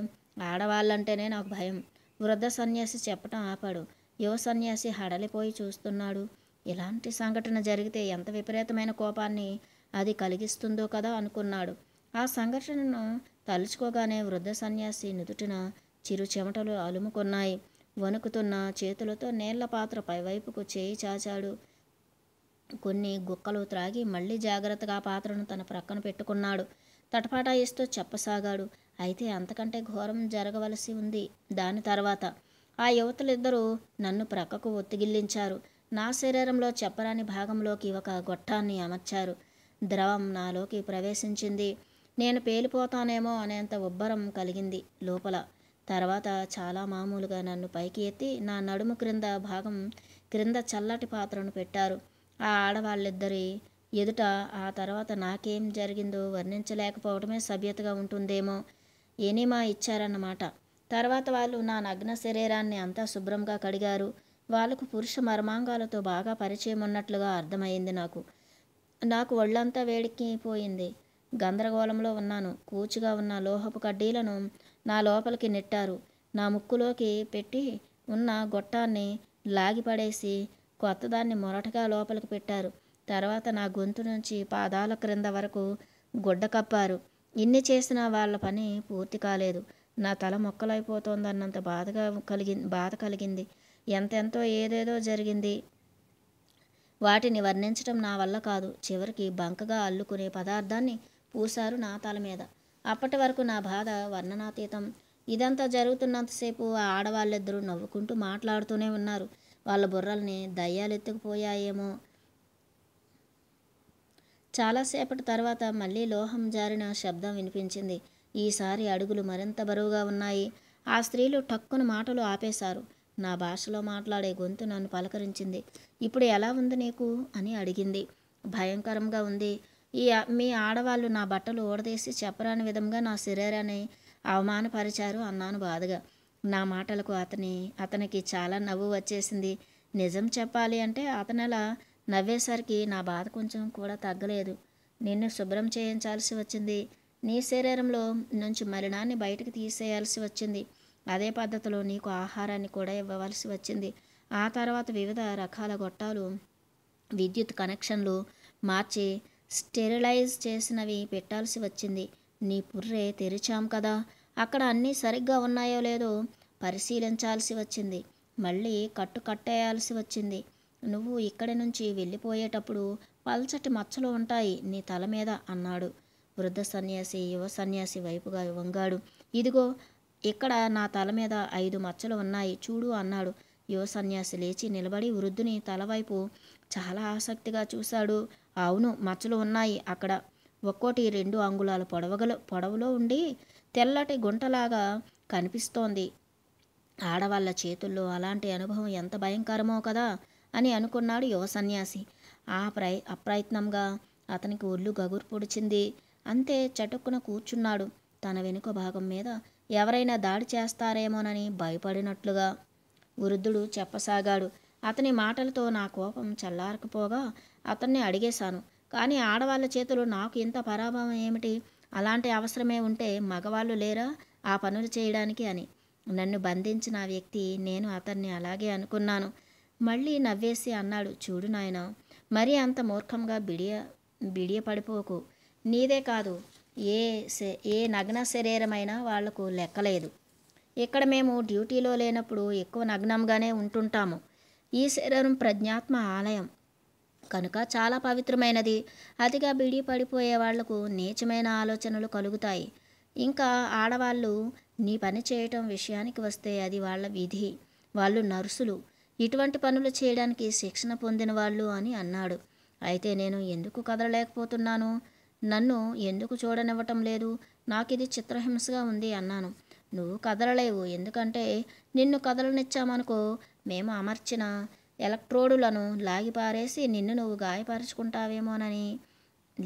A: ఆడవాళ్ళంటేనే నాకు భయం వృద్ధ సన్యాసి చెప్పటం ఆపాడు యువ సన్యాసి హడలిపోయి చూస్తున్నాడు ఇలాంటి సంఘటన జరిగితే ఎంత విపరీతమైన కోపాన్ని అది కలిగిస్తుందో కదా అనుకున్నాడు ఆ సంఘటనను తలుచుకోగానే వృద్ధ సన్యాసి నుదుటిన చిరు చెమటలు అలుముకున్నాయి వణుకుతున్న చేతులతో నేళ్ల పాత్ర పైవైపుకు చేయి చాచాడు కొన్ని గుక్కలు త్రాగి మళ్ళీ జాగ్రత్తగా పాత్రను తన ప్రక్కన పెట్టుకున్నాడు ఇస్తూ చెప్పసాగాడు అయితే అంతకంటే ఘోరం జరగవలసి ఉంది దాని తర్వాత ఆ యువతలిద్దరూ నన్ను ప్రక్కకు ఒత్తిగిల్లించారు నా శరీరంలో చెప్పరాని భాగంలోకి ఒక గొట్టాన్ని అమర్చారు ద్రవం నాలోకి ప్రవేశించింది నేను పేలిపోతానేమో అనేంత ఉబ్బరం కలిగింది లోపల తర్వాత చాలా మామూలుగా నన్ను పైకి ఎత్తి నా నడుము క్రింద భాగం క్రింద చల్లటి పాత్రను పెట్టారు ఆ ఆడవాళ్ళిద్దరి ఎదుట ఆ తర్వాత నాకేం జరిగిందో వర్ణించలేకపోవడమే సభ్యతగా ఉంటుందేమో ఏనేమా ఇచ్చారన్నమాట తర్వాత వాళ్ళు నా నగ్న శరీరాన్ని అంతా శుభ్రంగా కడిగారు వాళ్ళకు పురుష మర్మాంగాలతో బాగా పరిచయం ఉన్నట్లుగా అర్థమైంది నాకు నాకు ఒళ్ళంతా వేడికిపోయింది గందరగోళంలో ఉన్నాను కూచుగా ఉన్న లోహపు కడ్డీలను నా లోపలికి నెట్టారు నా ముక్కులోకి పెట్టి ఉన్న గొట్టాన్ని లాగిపడేసి కొత్తదాన్ని మొరటగా లోపలికి పెట్టారు తర్వాత నా గొంతు నుంచి పాదాల క్రింద వరకు గుడ్డ కప్పారు ఇన్ని చేసిన వాళ్ళ పని పూర్తి కాలేదు నా తల మొక్కలైపోతోందన్నంత బాధగా కలిగి బాధ కలిగింది ఎంతెంతో ఏదేదో జరిగింది వాటిని వర్ణించడం నా వల్ల కాదు చివరికి బంకగా అల్లుకునే పదార్థాన్ని పూశారు నా తల మీద అప్పటి వరకు నా బాధ వర్ణనాతీతం ఇదంతా జరుగుతున్నంతసేపు ఆ ఆడవాళ్ళిద్దరూ నవ్వుకుంటూ మాట్లాడుతూనే ఉన్నారు వాళ్ళ బుర్రల్ని దయ్యాలెత్తుకుపోయాయేమో చాలాసేపటి తర్వాత మళ్ళీ లోహం జారిన శబ్దం వినిపించింది ఈసారి అడుగులు మరింత బరువుగా ఉన్నాయి ఆ స్త్రీలు టక్కున మాటలు ఆపేశారు నా భాషలో మాట్లాడే గొంతు నన్ను పలకరించింది ఇప్పుడు ఎలా ఉంది నీకు అని అడిగింది భయంకరంగా ఉంది ఈ మీ ఆడవాళ్ళు నా బట్టలు ఊడదీసి చెప్పరాని విధంగా నా శరీరాన్ని అవమానపరిచారు అన్నాను బాధగా నా మాటలకు అతని అతనికి చాలా నవ్వు వచ్చేసింది నిజం చెప్పాలి అంటే అతను అలా నవ్వేసరికి నా బాధ కొంచెం కూడా తగ్గలేదు నిన్ను శుభ్రం చేయించాల్సి వచ్చింది నీ శరీరంలో నుంచి మలినాన్ని బయటకు తీసేయాల్సి వచ్చింది అదే పద్ధతిలో నీకు ఆహారాన్ని కూడా ఇవ్వవలసి వచ్చింది ఆ తర్వాత వివిధ రకాల గొట్టాలు విద్యుత్ కనెక్షన్లు మార్చి స్టెరిలైజ్ చేసినవి పెట్టాల్సి వచ్చింది నీ పుర్రే తెరిచాం కదా అక్కడ అన్నీ సరిగ్గా ఉన్నాయో లేదో పరిశీలించాల్సి వచ్చింది మళ్ళీ కట్టు కట్టేయాల్సి వచ్చింది నువ్వు ఇక్కడి నుంచి వెళ్ళిపోయేటప్పుడు పల్చటి మచ్చలు ఉంటాయి నీ తల మీద అన్నాడు వృద్ధ సన్యాసి యువ సన్యాసి వైపుగా వంగాడు ఇదిగో ఇక్కడ నా తల మీద ఐదు మచ్చలు ఉన్నాయి చూడు అన్నాడు యువ సన్యాసి లేచి నిలబడి వృద్ధుని తలవైపు చాలా ఆసక్తిగా చూశాడు అవును మచ్చలు ఉన్నాయి అక్కడ ఒక్కోటి రెండు అంగుళాల పొడవగల పొడవులో ఉండి తెల్లటి గుంటలాగా కనిపిస్తోంది ఆడవాళ్ళ చేతుల్లో అలాంటి అనుభవం ఎంత భయంకరమో కదా అని అనుకున్నాడు యువ సన్యాసి ఆ ప్రయ అప్రయత్నంగా అతనికి ఒళ్ళు గగురు పొడిచింది అంతే చటుక్కున కూర్చున్నాడు తన వెనుక భాగం మీద ఎవరైనా దాడి చేస్తారేమోనని భయపడినట్లుగా వృద్ధుడు చెప్పసాగాడు అతని మాటలతో నా కోపం చల్లారకపోగా అతన్ని అడిగేశాను కానీ ఆడవాళ్ళ చేతులు నాకు ఇంత పరాభవం ఏమిటి అలాంటి అవసరమే ఉంటే మగవాళ్ళు లేరా ఆ పనులు చేయడానికి అని నన్ను బంధించిన వ్యక్తి నేను అతన్ని అలాగే అనుకున్నాను మళ్ళీ నవ్వేసి అన్నాడు చూడు నాయన మరీ అంత మూర్ఖంగా బిడియ బిడియ పడిపోకు నీదే కాదు ఏ ఏ నగ్న శరీరమైనా వాళ్లకు లెక్కలేదు ఇక్కడ మేము డ్యూటీలో లేనప్పుడు ఎక్కువ నగ్నంగానే ఉంటుంటాము ఈ శరీరం ప్రజ్ఞాత్మ ఆలయం కనుక చాలా పవిత్రమైనది అతిగా బిడి పడిపోయే వాళ్లకు నీచమైన ఆలోచనలు కలుగుతాయి ఇంకా ఆడవాళ్ళు నీ పని చేయటం విషయానికి వస్తే అది వాళ్ళ విధి వాళ్ళు నర్సులు ఇటువంటి పనులు చేయడానికి శిక్షణ పొందిన వాళ్ళు అని అన్నాడు అయితే నేను ఎందుకు కదలలేకపోతున్నాను నన్ను ఎందుకు చూడనివ్వటం లేదు నాకు ఇది చిత్రహింసగా ఉంది అన్నాను నువ్వు కదలలేవు ఎందుకంటే నిన్ను కదలనిచ్చామనుకో మేము అమర్చిన ఎలక్ట్రోడులను లాగిపారేసి నిన్ను నువ్వు గాయపరుచుకుంటావేమోనని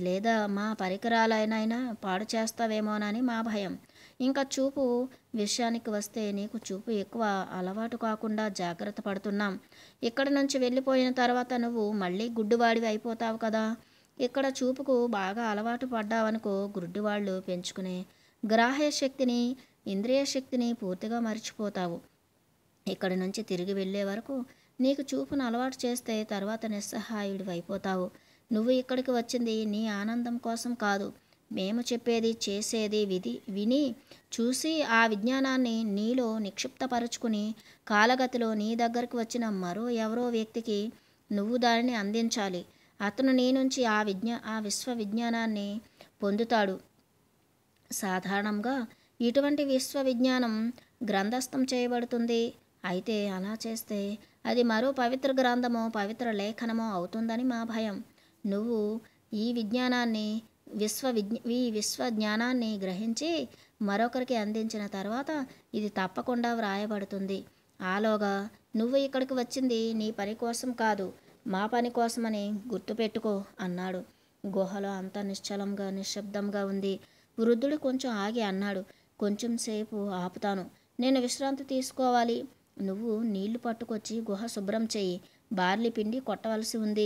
A: లేదా మా పరికరాలైనా పాడు చేస్తావేమోనని మా భయం ఇంకా చూపు విషయానికి వస్తే నీకు చూపు ఎక్కువ అలవాటు కాకుండా జాగ్రత్త పడుతున్నాం ఇక్కడ నుంచి వెళ్ళిపోయిన తర్వాత నువ్వు మళ్ళీ గుడ్డువాడివి అయిపోతావు కదా ఇక్కడ చూపుకు బాగా అలవాటు పడ్డావనుకో గుడ్డివాళ్ళు పెంచుకునే గ్రాహ్య శక్తిని ఇంద్రియ శక్తిని పూర్తిగా మర్చిపోతావు ఇక్కడి నుంచి తిరిగి వెళ్ళే వరకు నీకు చూపును అలవాటు చేస్తే తర్వాత నిస్సహాయుడు అయిపోతావు నువ్వు ఇక్కడికి వచ్చింది నీ ఆనందం కోసం కాదు మేము చెప్పేది చేసేది విధి విని చూసి ఆ విజ్ఞానాన్ని నీలో నిక్షిప్తపరుచుకుని కాలగతిలో నీ దగ్గరకు వచ్చిన మరో ఎవరో వ్యక్తికి నువ్వు దానిని అందించాలి అతను నీ నుంచి ఆ విజ్ఞా ఆ విశ్వ విజ్ఞానాన్ని పొందుతాడు సాధారణంగా ఇటువంటి విశ్వవిజ్ఞానం గ్రంథస్థం చేయబడుతుంది అయితే అలా చేస్తే అది మరో పవిత్ర గ్రంథమో పవిత్ర లేఖనమో అవుతుందని మా భయం నువ్వు ఈ విజ్ఞానాన్ని విశ్వ విజ్ఞ ఈ విశ్వ జ్ఞానాన్ని గ్రహించి మరొకరికి అందించిన తర్వాత ఇది తప్పకుండా వ్రాయబడుతుంది ఆలోగా నువ్వు ఇక్కడికి వచ్చింది నీ పని కోసం కాదు మా పని కోసమని గుర్తుపెట్టుకో అన్నాడు గుహలో అంత నిశ్చలంగా నిశ్శబ్దంగా ఉంది వృద్ధుడు కొంచెం ఆగి అన్నాడు కొంచెం సేపు ఆపుతాను నేను విశ్రాంతి తీసుకోవాలి నువ్వు నీళ్లు పట్టుకొచ్చి గుహ శుభ్రం చెయ్యి బార్లీ పిండి కొట్టవలసి ఉంది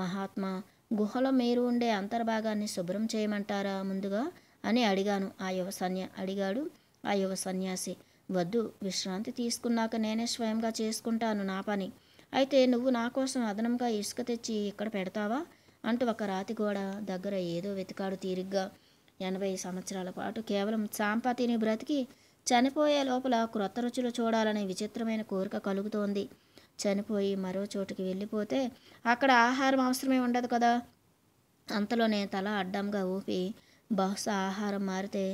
A: మహాత్మా గుహలో మీరు ఉండే అంతర్భాగాన్ని శుభ్రం చేయమంటారా ముందుగా అని అడిగాను ఆ యువ సన్యా అడిగాడు ఆ యువ సన్యాసి వద్దు విశ్రాంతి తీసుకున్నాక నేనే స్వయంగా చేసుకుంటాను నా పని అయితే నువ్వు నా కోసం అదనంగా ఇసుక తెచ్చి ఇక్కడ పెడతావా అంటూ ఒక రాతి గోడ దగ్గర ఏదో వెతికాడు తీరిగ్గా ఎనభై సంవత్సరాల పాటు కేవలం చాంపా బ్రతికి చనిపోయే లోపల క్రొత్త రుచులు చూడాలనే విచిత్రమైన కోరిక కలుగుతోంది చనిపోయి మరో చోటుకి వెళ్ళిపోతే అక్కడ ఆహారం అవసరమే ఉండదు కదా అంతలోనే తల అడ్డంగా ఊపి బహుశా ఆహారం మారితే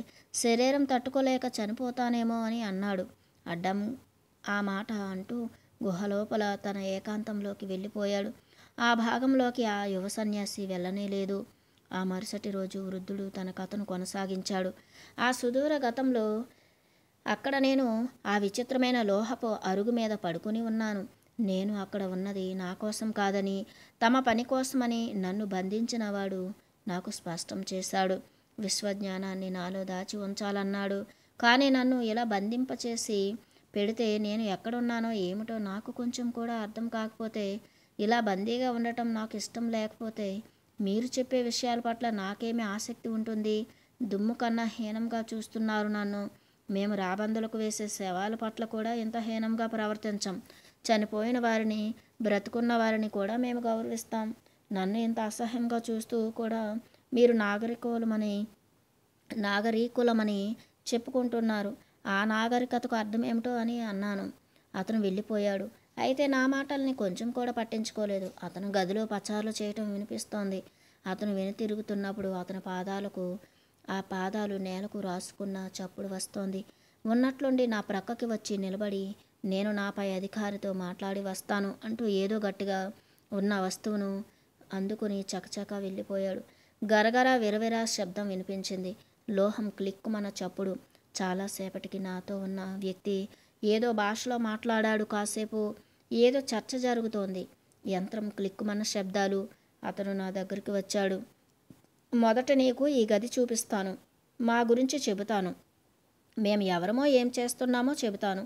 A: శరీరం తట్టుకోలేక చనిపోతానేమో అని అన్నాడు అడ్డం ఆ మాట అంటూ గుహలోపల తన ఏకాంతంలోకి వెళ్ళిపోయాడు ఆ భాగంలోకి ఆ యువ సన్యాసి వెళ్ళనే లేదు ఆ మరుసటి రోజు వృద్ధుడు తన కథను కొనసాగించాడు ఆ సుదూర గతంలో అక్కడ నేను ఆ విచిత్రమైన లోహపు అరుగు మీద పడుకుని ఉన్నాను నేను అక్కడ ఉన్నది నా కోసం కాదని తమ పని కోసమని నన్ను బంధించినవాడు నాకు స్పష్టం చేశాడు విశ్వజ్ఞానాన్ని నాలో దాచి ఉంచాలన్నాడు కానీ నన్ను ఇలా బంధింపచేసి పెడితే నేను ఎక్కడున్నానో ఏమిటో నాకు కొంచెం కూడా అర్థం కాకపోతే ఇలా బందీగా ఉండటం నాకు ఇష్టం లేకపోతే మీరు చెప్పే విషయాల పట్ల నాకేమి ఆసక్తి ఉంటుంది దుమ్ము కన్నా హీనంగా చూస్తున్నారు నన్ను మేము రాబందులకు వేసే శవాల పట్ల కూడా ఇంత హీనంగా ప్రవర్తించాం చనిపోయిన వారిని బ్రతుకున్న వారిని కూడా మేము గౌరవిస్తాం నన్ను ఇంత అసహ్యంగా చూస్తూ కూడా మీరు నాగరికులమని నాగరికులమని చెప్పుకుంటున్నారు ఆ నాగరికతకు అర్థం ఏమిటో అని అన్నాను అతను వెళ్ళిపోయాడు అయితే నా మాటల్ని కొంచెం కూడా పట్టించుకోలేదు అతను గదిలో పచారులు చేయటం వినిపిస్తోంది అతను తిరుగుతున్నప్పుడు అతని పాదాలకు ఆ పాదాలు నేలకు రాసుకున్న చప్పుడు వస్తోంది ఉన్నట్లుండి నా ప్రక్కకి వచ్చి నిలబడి నేను నాపై అధికారితో మాట్లాడి వస్తాను అంటూ ఏదో గట్టిగా ఉన్న వస్తువును అందుకుని చకచకా వెళ్ళిపోయాడు గరగర విరవిరా శబ్దం వినిపించింది లోహం క్లిక్కుమన చప్పుడు చాలాసేపటికి నాతో ఉన్న వ్యక్తి ఏదో భాషలో మాట్లాడాడు కాసేపు ఏదో చర్చ జరుగుతోంది యంత్రం మన శబ్దాలు అతను నా దగ్గరికి వచ్చాడు మొదట నీకు ఈ గది చూపిస్తాను మా గురించి చెబుతాను మేము ఎవరమో ఏం చేస్తున్నామో చెబుతాను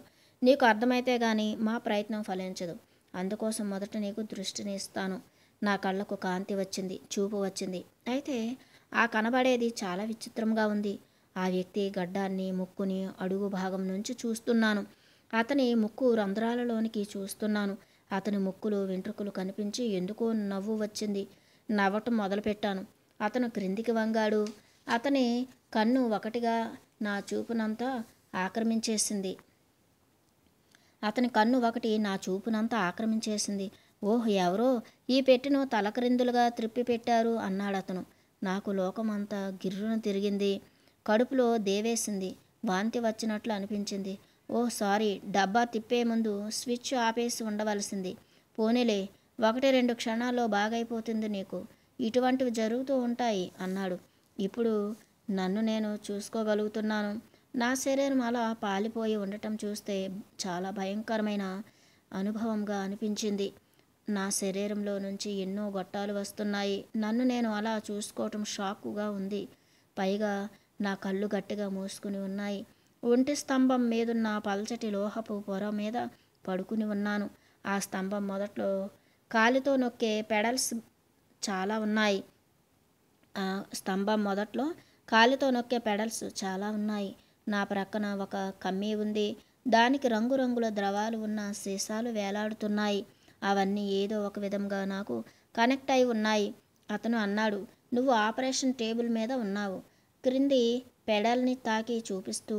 A: నీకు అర్థమైతే కానీ మా ప్రయత్నం ఫలించదు అందుకోసం మొదట నీకు దృష్టిని ఇస్తాను నా కళ్ళకు కాంతి వచ్చింది చూపు వచ్చింది అయితే ఆ కనబడేది చాలా విచిత్రంగా ఉంది ఆ వ్యక్తి గడ్డాన్ని ముక్కుని అడుగు భాగం నుంచి చూస్తున్నాను అతని ముక్కు రంధ్రాలలోనికి చూస్తున్నాను అతని ముక్కులు వెంట్రుకలు కనిపించి ఎందుకో నవ్వు వచ్చింది నవ్వటం మొదలుపెట్టాను అతను క్రిందికి వంగాడు అతని కన్ను ఒకటిగా నా చూపునంతా ఆక్రమించేసింది అతని కన్ను ఒకటి నా చూపునంతా ఆక్రమించేసింది ఓహ్ ఎవరో ఈ పెట్టెను తలక్రిందులుగా త్రిప్పి పెట్టారు అన్నాడు అతను నాకు లోకమంతా గిర్రున తిరిగింది కడుపులో దేవేసింది వాంతి వచ్చినట్లు అనిపించింది ఓ సారీ డబ్బా తిప్పే ముందు స్విచ్ ఆపేసి ఉండవలసింది పోనీలే ఒకటి రెండు క్షణాల్లో బాగైపోతుంది నీకు ఇటువంటివి జరుగుతూ ఉంటాయి అన్నాడు ఇప్పుడు నన్ను నేను చూసుకోగలుగుతున్నాను నా శరీరం అలా పాలిపోయి ఉండటం చూస్తే చాలా భయంకరమైన అనుభవంగా అనిపించింది నా శరీరంలో నుంచి ఎన్నో గొట్టాలు వస్తున్నాయి నన్ను నేను అలా చూసుకోవటం షాక్గా ఉంది పైగా నా కళ్ళు గట్టిగా మూసుకుని ఉన్నాయి ఒంటి స్తంభం మీదున్న పల్చటి లోహపు పొర మీద పడుకుని ఉన్నాను ఆ స్తంభం మొదట్లో కాలితో నొక్కే పెడల్స్ చాలా ఉన్నాయి స్తంభం మొదట్లో కాలితో నొక్కే పెడల్స్ చాలా ఉన్నాయి నా ప్రక్కన ఒక కమ్మీ ఉంది దానికి రంగురంగుల ద్రవాలు ఉన్న సీసాలు వేలాడుతున్నాయి అవన్నీ ఏదో ఒక విధంగా నాకు కనెక్ట్ అయి ఉన్నాయి అతను అన్నాడు నువ్వు ఆపరేషన్ టేబుల్ మీద ఉన్నావు క్రింది పెడల్ని తాకి చూపిస్తూ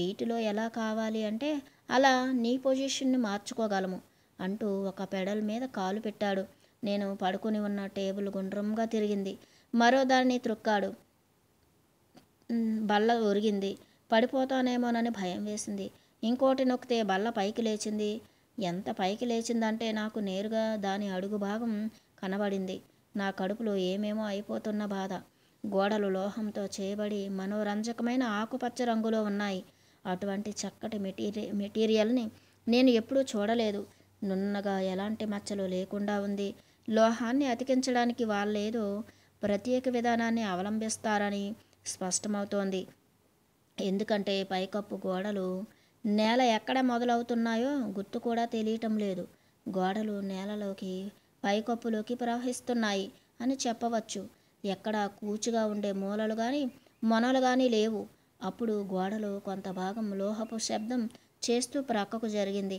A: వీటిలో ఎలా కావాలి అంటే అలా నీ పొజిషన్ని మార్చుకోగలము అంటూ ఒక పెడల్ మీద కాలు పెట్టాడు నేను పడుకుని ఉన్న టేబుల్ గుండ్రంగా తిరిగింది మరో దాన్ని త్రుక్కాడు బల్ల ఒరిగింది పడిపోతానేమోనని భయం వేసింది ఇంకోటి నొక్కితే బల్ల పైకి లేచింది ఎంత పైకి లేచిందంటే నాకు నేరుగా దాని అడుగు భాగం కనబడింది నా కడుపులో ఏమేమో అయిపోతున్న బాధ గోడలు లోహంతో చేయబడి మనోరంజకమైన ఆకుపచ్చ రంగులో ఉన్నాయి అటువంటి చక్కటి మెటీరియల్ మెటీరియల్ని నేను ఎప్పుడూ చూడలేదు నున్నగా ఎలాంటి మచ్చలు లేకుండా ఉంది లోహాన్ని అతికించడానికి వాళ్ళేదో ప్రత్యేక విధానాన్ని అవలంబిస్తారని స్పష్టమవుతోంది ఎందుకంటే పైకప్పు గోడలు నేల ఎక్కడ మొదలవుతున్నాయో గుర్తు కూడా తెలియటం లేదు గోడలు నేలలోకి పైకప్పులోకి ప్రవహిస్తున్నాయి అని చెప్పవచ్చు ఎక్కడ కూచుగా ఉండే మూలలు కానీ మొనలు కానీ లేవు అప్పుడు గోడలు కొంత భాగం లోహపు శబ్దం చేస్తూ ప్రక్కకు జరిగింది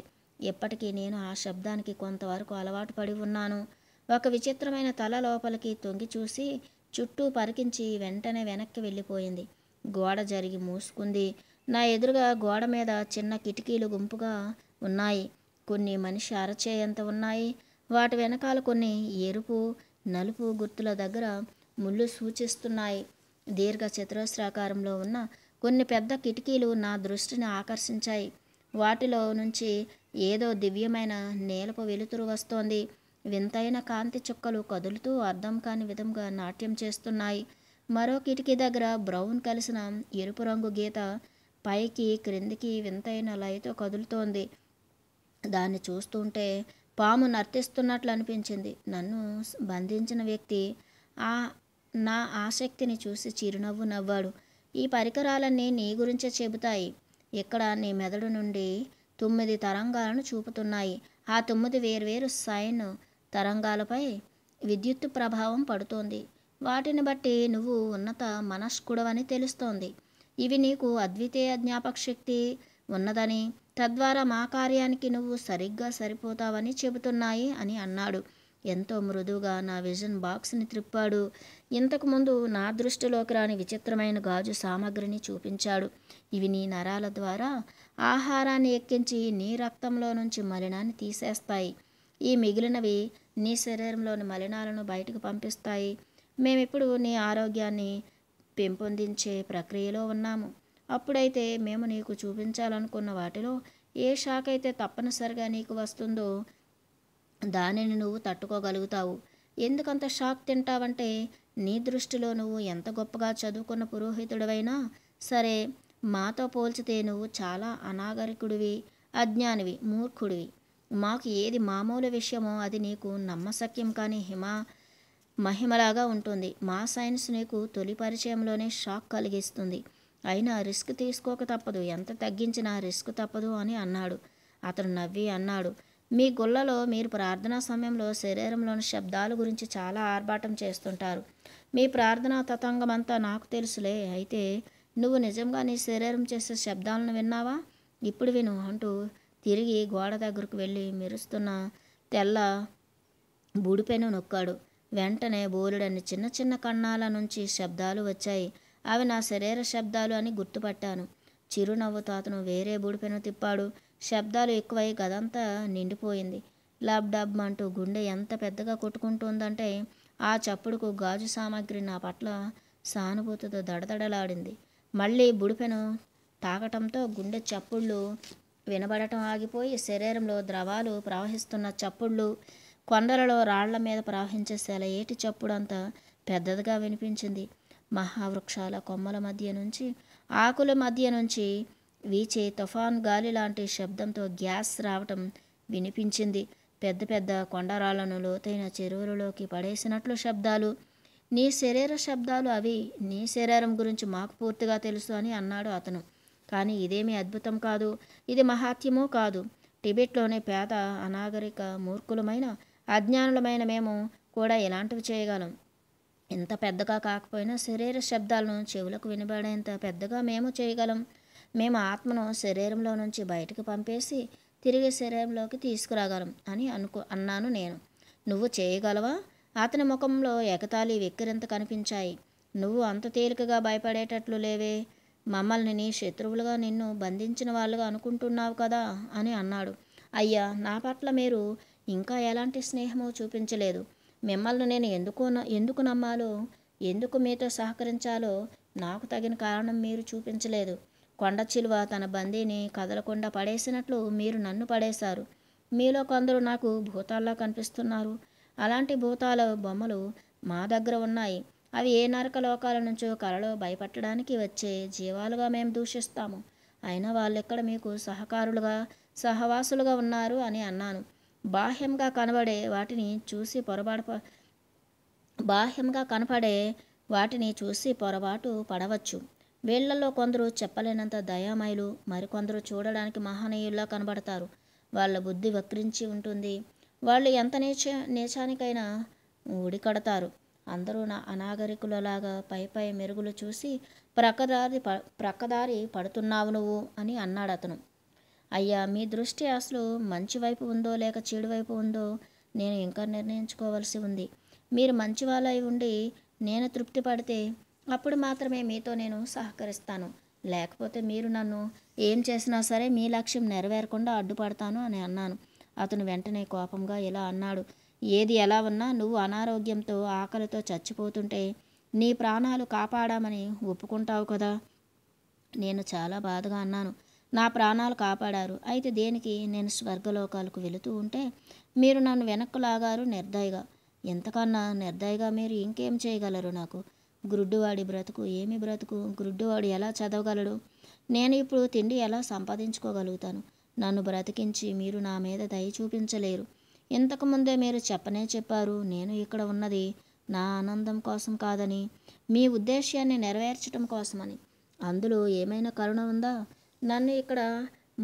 A: ఇప్పటికీ నేను ఆ శబ్దానికి కొంతవరకు అలవాటు పడి ఉన్నాను ఒక విచిత్రమైన తల లోపలికి తొంగి చూసి చుట్టూ పరికించి వెంటనే వెనక్కి వెళ్ళిపోయింది గోడ జరిగి మూసుకుంది నా ఎదురుగా గోడ మీద చిన్న కిటికీలు గుంపుగా ఉన్నాయి కొన్ని మనిషి అరచేయంత ఉన్నాయి వాటి వెనకాల కొన్ని ఎరుపు నలుపు గుర్తుల దగ్గర ముళ్ళు సూచిస్తున్నాయి దీర్ఘ చతురస్రాకారంలో ఉన్న కొన్ని పెద్ద కిటికీలు నా దృష్టిని ఆకర్షించాయి వాటిలో నుంచి ఏదో దివ్యమైన నీలపు వెలుతురు వస్తోంది వింతైన కాంతి చుక్కలు కదులుతూ అర్థం కాని విధంగా నాట్యం చేస్తున్నాయి మరో కిటికీ దగ్గర బ్రౌన్ కలిసిన ఎరుపు రంగు గీత పైకి క్రిందికి వింతైన లయతో కదులుతోంది దాన్ని చూస్తుంటే పాము నర్తిస్తున్నట్లు అనిపించింది నన్ను బంధించిన వ్యక్తి ఆ నా ఆసక్తిని చూసి చిరునవ్వు నవ్వాడు ఈ పరికరాలన్నీ నీ గురించే చెబుతాయి ఇక్కడ నీ మెదడు నుండి తొమ్మిది తరంగాలను చూపుతున్నాయి ఆ తొమ్మిది వేర్వేరు సైన్ తరంగాలపై విద్యుత్ ప్రభావం పడుతోంది వాటిని బట్టి నువ్వు ఉన్నత మనస్కుడవని తెలుస్తోంది ఇవి నీకు అద్వితీయ జ్ఞాపక శక్తి ఉన్నదని తద్వారా మా కార్యానికి నువ్వు సరిగ్గా సరిపోతావని చెబుతున్నాయి అని అన్నాడు ఎంతో మృదువుగా నా విజన్ బాక్స్ని త్రిప్పాడు ఇంతకుముందు నా దృష్టిలోకి రాని విచిత్రమైన గాజు సామాగ్రిని చూపించాడు ఇవి నీ నరాల ద్వారా ఆహారాన్ని ఎక్కించి నీ రక్తంలో నుంచి మలినాన్ని తీసేస్తాయి ఈ మిగిలినవి నీ శరీరంలోని మలినాలను బయటకు పంపిస్తాయి మేమిప్పుడు నీ ఆరోగ్యాన్ని పెంపొందించే ప్రక్రియలో ఉన్నాము అప్పుడైతే మేము నీకు చూపించాలనుకున్న వాటిలో ఏ షాక్ అయితే తప్పనిసరిగా నీకు వస్తుందో దానిని నువ్వు తట్టుకోగలుగుతావు ఎందుకంత షాక్ తింటావంటే నీ దృష్టిలో నువ్వు ఎంత గొప్పగా చదువుకున్న పురోహితుడవైనా సరే మాతో పోల్చితే నువ్వు చాలా అనాగరికుడివి అజ్ఞానివి మూర్ఖుడివి మాకు ఏది మామూలు విషయమో అది నీకు నమ్మసక్యం కానీ హిమా మహిమలాగా ఉంటుంది మా సైన్స్ నీకు తొలి పరిచయంలోనే షాక్ కలిగిస్తుంది అయినా రిస్క్ తీసుకోక తప్పదు ఎంత తగ్గించినా రిస్క్ తప్పదు అని అన్నాడు అతను నవ్వి అన్నాడు మీ గుళ్ళలో మీరు ప్రార్థనా సమయంలో శరీరంలోని శబ్దాల గురించి చాలా ఆర్భాటం చేస్తుంటారు మీ ప్రార్థనా తతంగమంతా నాకు తెలుసులే అయితే నువ్వు నిజంగా నీ శరీరం చేసే శబ్దాలను విన్నావా ఇప్పుడు విను అంటూ తిరిగి గోడ దగ్గరకు వెళ్ళి మెరుస్తున్న తెల్ల బుడిపెను నొక్కాడు వెంటనే బోలుడని చిన్న చిన్న కన్నాల నుంచి శబ్దాలు వచ్చాయి అవి నా శరీర శబ్దాలు అని గుర్తుపట్టాను చిరునవ్వుతో అతను వేరే బుడిపెను తిప్పాడు శబ్దాలు ఎక్కువై గదంతా నిండిపోయింది లబ్ డబ్ అంటూ గుండె ఎంత పెద్దగా కొట్టుకుంటుందంటే ఆ చప్పుడుకు గాజు సామాగ్రి నా పట్ల సానుభూతితో దడదడలాడింది మళ్ళీ బుడిపెను తాకటంతో గుండె చప్పుళ్ళు వినబడటం ఆగిపోయి శరీరంలో ద్రవాలు ప్రవహిస్తున్న చప్పుళ్ళు కొండలలో రాళ్ల మీద ప్రవహించే ఏటి చప్పుడంతా పెద్దదిగా వినిపించింది మహావృక్షాల కొమ్మల మధ్య నుంచి ఆకుల మధ్య నుంచి వీచే తుఫాన్ గాలి లాంటి శబ్దంతో గ్యాస్ రావటం వినిపించింది పెద్ద పెద్ద కొండరాళ్లను లోతైన చెరువులలోకి పడేసినట్లు శబ్దాలు నీ శరీర శబ్దాలు అవి నీ శరీరం గురించి మాకు పూర్తిగా తెలుసు అని అన్నాడు అతను కానీ ఇదేమీ అద్భుతం కాదు ఇది మహాత్యమూ కాదు టిబెట్లోని పేద అనాగరిక మూర్ఖులమైన అజ్ఞానులమైన మేము కూడా ఇలాంటివి చేయగలం ఎంత పెద్దగా కాకపోయినా శరీర శబ్దాలను చెవులకు వినబడేంత పెద్దగా మేము చేయగలం మేము ఆత్మను శరీరంలో నుంచి బయటకు పంపేసి తిరిగి శరీరంలోకి తీసుకురాగలం అని అనుకు అన్నాను నేను నువ్వు చేయగలవా అతని ముఖంలో ఎగతాళి వెక్కిరింత కనిపించాయి నువ్వు అంత తేలికగా భయపడేటట్లు లేవే మమ్మల్ని నీ శత్రువులుగా నిన్ను బంధించిన వాళ్ళుగా అనుకుంటున్నావు కదా అని అన్నాడు అయ్యా నా పట్ల మీరు ఇంకా ఎలాంటి స్నేహమో చూపించలేదు మిమ్మల్ని నేను ఎందుకు ఎందుకు నమ్మాలో ఎందుకు మీతో సహకరించాలో నాకు తగిన కారణం మీరు చూపించలేదు కొండ చిలువ తన బందీని కదలకుండా పడేసినట్లు మీరు నన్ను పడేశారు మీలో కొందరు నాకు భూతాల్లో కనిపిస్తున్నారు అలాంటి భూతాల బొమ్మలు మా దగ్గర ఉన్నాయి అవి ఏ నరక లోకాల నుంచో కలలో భయపట్టడానికి వచ్చే జీవాలుగా మేము దూషిస్తాము అయినా వాళ్ళెక్కడ మీకు సహకారులుగా సహవాసులుగా ఉన్నారు అని అన్నాను బాహ్యంగా కనబడే వాటిని చూసి పొరపాటు బాహ్యంగా కనపడే వాటిని చూసి పొరపాటు పడవచ్చు వీళ్లలో కొందరు చెప్పలేనంత దయామయులు మరికొందరు చూడడానికి మహనీయుల్లా కనబడతారు వాళ్ళ బుద్ధి వక్రించి ఉంటుంది వాళ్ళు ఎంత నీచ నీచానికైనా ఉడికడతారు అందరూ నా అనాగరికులలాగా పై పై మెరుగులు చూసి ప్రక్కదారి ప్రక్కదారి పడుతున్నావు నువ్వు అని అన్నాడు అతను అయ్యా మీ దృష్టి అసలు మంచి వైపు ఉందో లేక చెడు వైపు ఉందో నేను ఇంకా నిర్ణయించుకోవాల్సి ఉంది మీరు మంచి వాళ్ళై ఉండి నేను తృప్తి పడితే అప్పుడు మాత్రమే మీతో నేను సహకరిస్తాను లేకపోతే మీరు నన్ను ఏం చేసినా సరే మీ లక్ష్యం నెరవేరకుండా అడ్డుపడతాను అని అన్నాను అతను వెంటనే కోపంగా ఇలా అన్నాడు ఏది ఎలా ఉన్నా నువ్వు అనారోగ్యంతో ఆకలితో చచ్చిపోతుంటే నీ ప్రాణాలు కాపాడామని ఒప్పుకుంటావు కదా నేను చాలా బాధగా అన్నాను నా ప్రాణాలు కాపాడారు అయితే దేనికి నేను స్వర్గలోకాలకు వెళుతూ ఉంటే మీరు నన్ను వెనక్కు లాగారు నిర్దయగా ఎంతకన్నా నిర్దయగా మీరు ఇంకేం చేయగలరు నాకు గురుడ్డువాడి బ్రతుకు ఏమి బ్రతుకు గురుడ్డువాడు ఎలా చదవగలడు నేను ఇప్పుడు తిండి ఎలా సంపాదించుకోగలుగుతాను నన్ను బ్రతికించి మీరు నా మీద దయ చూపించలేరు ఇంతకుముందే మీరు చెప్పనే చెప్పారు నేను ఇక్కడ ఉన్నది నా ఆనందం కోసం కాదని మీ ఉద్దేశ్యాన్ని నెరవేర్చడం కోసమని అందులో ఏమైనా కరుణ ఉందా నన్ను ఇక్కడ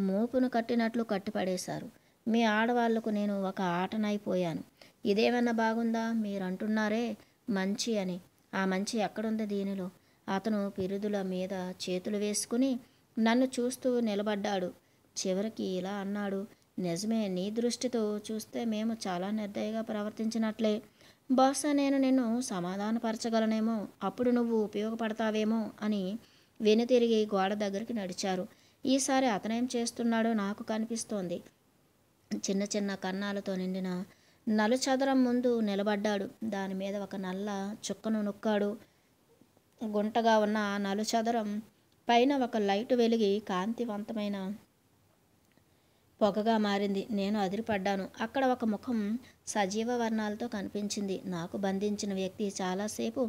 A: మోపును కట్టినట్లు కట్టిపడేశారు మీ ఆడవాళ్లకు నేను ఒక ఆటనైపోయాను ఇదేమన్నా బాగుందా మీరంటున్నారే మంచి అని ఆ మంచి ఎక్కడుంది దీనిలో అతను పిరుదుల మీద చేతులు వేసుకుని నన్ను చూస్తూ నిలబడ్డాడు చివరికి ఇలా అన్నాడు నిజమే నీ దృష్టితో చూస్తే మేము చాలా నిర్దయగా ప్రవర్తించినట్లే బహుశా నేను నిన్ను సమాధానపరచగలనేమో అప్పుడు నువ్వు ఉపయోగపడతావేమో అని వెనుతిరిగి గోడ దగ్గరికి నడిచారు ఈసారి అతనేం చేస్తున్నాడో నాకు కనిపిస్తోంది చిన్న చిన్న కన్నాలతో నిండిన నలుచదరం ముందు నిలబడ్డాడు దాని మీద ఒక నల్ల చుక్కను నొక్కాడు గుంటగా ఉన్న నలుచదరం పైన ఒక లైటు వెలిగి కాంతివంతమైన పొగగా మారింది నేను అదిరిపడ్డాను అక్కడ ఒక ముఖం సజీవ వర్ణాలతో కనిపించింది నాకు బంధించిన వ్యక్తి చాలాసేపు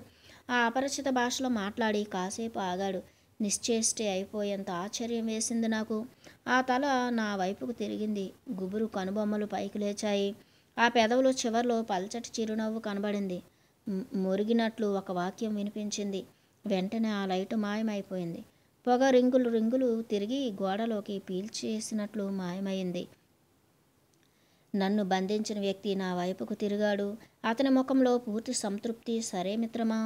A: ఆ అపరిచిత భాషలో మాట్లాడి కాసేపు ఆగాడు నిశ్చేష్టి అయిపోయేంత ఆశ్చర్యం వేసింది నాకు ఆ తల నా వైపుకు తిరిగింది గుబురు కనుబొమ్మలు పైకి లేచాయి ఆ పెదవులు చివర్లో పల్చటి చిరునవ్వు కనబడింది మురిగినట్లు ఒక వాక్యం వినిపించింది వెంటనే ఆ లైటు మాయమైపోయింది పొగ రింగులు రింగులు తిరిగి గోడలోకి పీల్చేసినట్లు మాయమైంది నన్ను బంధించిన వ్యక్తి నా వైపుకు తిరిగాడు అతని ముఖంలో పూర్తి సంతృప్తి సరే మిత్రమా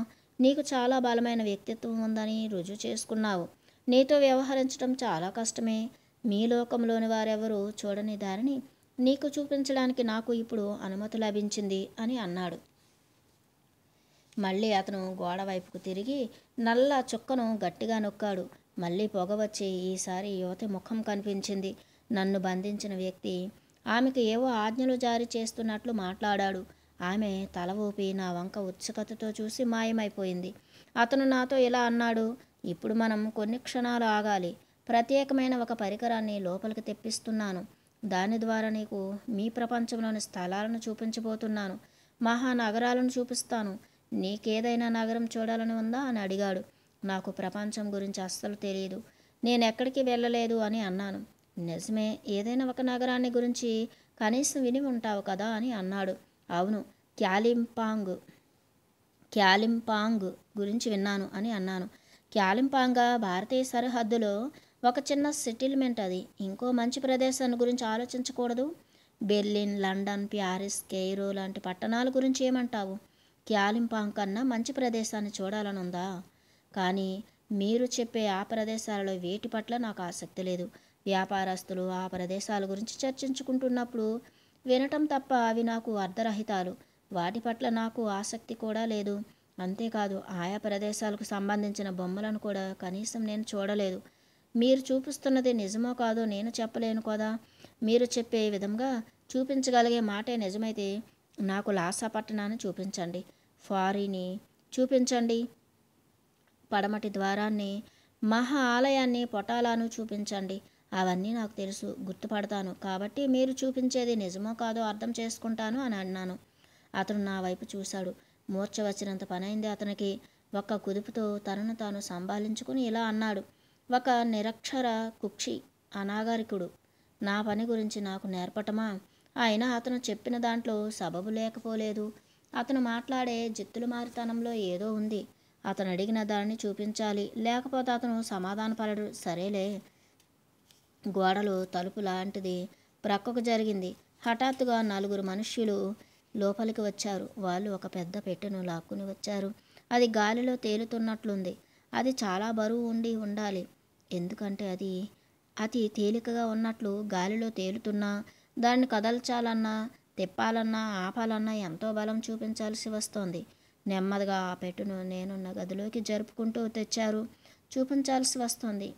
A: నీకు చాలా బలమైన వ్యక్తిత్వం ఉందని రుజువు చేసుకున్నావు నీతో వ్యవహరించడం చాలా కష్టమే మీ లోకంలోని వారెవరూ చూడని దారిని నీకు చూపించడానికి నాకు ఇప్పుడు అనుమతి లభించింది అని అన్నాడు మళ్ళీ అతను గోడ వైపుకు తిరిగి నల్ల చుక్కను గట్టిగా నొక్కాడు మళ్ళీ పొగ వచ్చి ఈసారి యువతి ముఖం కనిపించింది నన్ను బంధించిన వ్యక్తి ఆమెకు ఏవో ఆజ్ఞలు జారీ చేస్తున్నట్లు మాట్లాడాడు ఆమె తల ఊపి నా వంక ఉత్సుకతతో చూసి మాయమైపోయింది అతను నాతో ఇలా అన్నాడు ఇప్పుడు మనం కొన్ని క్షణాలు ఆగాలి ప్రత్యేకమైన ఒక పరికరాన్ని లోపలికి తెప్పిస్తున్నాను దాని ద్వారా నీకు మీ ప్రపంచంలోని స్థలాలను చూపించబోతున్నాను మహానగరాలను చూపిస్తాను నీకేదైనా నగరం చూడాలని ఉందా అని అడిగాడు నాకు ప్రపంచం గురించి అస్సలు తెలియదు నేను ఎక్కడికి వెళ్ళలేదు అని అన్నాను నిజమే ఏదైనా ఒక నగరాన్ని గురించి కనీసం విని ఉంటావు కదా అని అన్నాడు అవును క్యాలింపాంగ్ క్యాలింపాంగ్ గురించి విన్నాను అని అన్నాను క్యాలింపాంగ భారతీయ సరిహద్దులో ఒక చిన్న సెటిల్మెంట్ అది ఇంకో మంచి ప్రదేశాన్ని గురించి ఆలోచించకూడదు బెర్లిన్ లండన్ ప్యారిస్ కెయిరో లాంటి పట్టణాల గురించి ఏమంటావు క్యాలింపాంగ్ కన్నా మంచి ప్రదేశాన్ని చూడాలనుందా కానీ మీరు చెప్పే ఆ ప్రదేశాలలో వేటి పట్ల నాకు ఆసక్తి లేదు వ్యాపారస్తులు ఆ ప్రదేశాల గురించి చర్చించుకుంటున్నప్పుడు వినటం తప్ప అవి నాకు అర్ధరహితాలు వాటి పట్ల నాకు ఆసక్తి కూడా లేదు అంతేకాదు ఆయా ప్రదేశాలకు సంబంధించిన బొమ్మలను కూడా కనీసం నేను చూడలేదు మీరు చూపిస్తున్నది నిజమో కాదో నేను చెప్పలేను కదా మీరు చెప్పే విధంగా చూపించగలిగే మాటే నిజమైతే నాకు లాసా పట్టణాన్ని చూపించండి ఫారీని చూపించండి పడమటి ద్వారాన్ని మహా ఆలయాన్ని పొటాలాను చూపించండి అవన్నీ నాకు తెలుసు గుర్తుపడతాను కాబట్టి మీరు చూపించేది నిజమో కాదో అర్థం చేసుకుంటాను అని అన్నాను అతను నా వైపు చూశాడు మూర్చ వచ్చినంత పనైంది అతనికి ఒక్క కుదుపుతో తనను తాను సంభాలించుకుని ఇలా అన్నాడు ఒక నిరక్షర కుక్షి అనాగరికుడు నా పని గురించి నాకు నేర్పటమా అయినా అతను చెప్పిన దాంట్లో సబబు లేకపోలేదు అతను మాట్లాడే జిత్తులు మారితనంలో ఏదో ఉంది అతను అడిగిన దానిని చూపించాలి లేకపోతే అతను సమాధానపడడు సరేలే గోడలు తలుపు లాంటిది ప్రక్కకు జరిగింది హఠాత్తుగా నలుగురు మనుష్యులు లోపలికి వచ్చారు వాళ్ళు ఒక పెద్ద పెట్టెను లాక్కుని వచ్చారు అది గాలిలో తేలుతున్నట్లుంది అది చాలా బరువు ఉండి ఉండాలి ఎందుకంటే అది అతి తేలికగా ఉన్నట్లు గాలిలో తేలుతున్నా దాన్ని కదల్చాలన్నా తిప్పాలన్నా ఆపాలన్నా ఎంతో బలం చూపించాల్సి వస్తోంది నెమ్మదిగా ఆ పెట్టును నేనున్న గదిలోకి జరుపుకుంటూ తెచ్చారు చూపించాల్సి వస్తుంది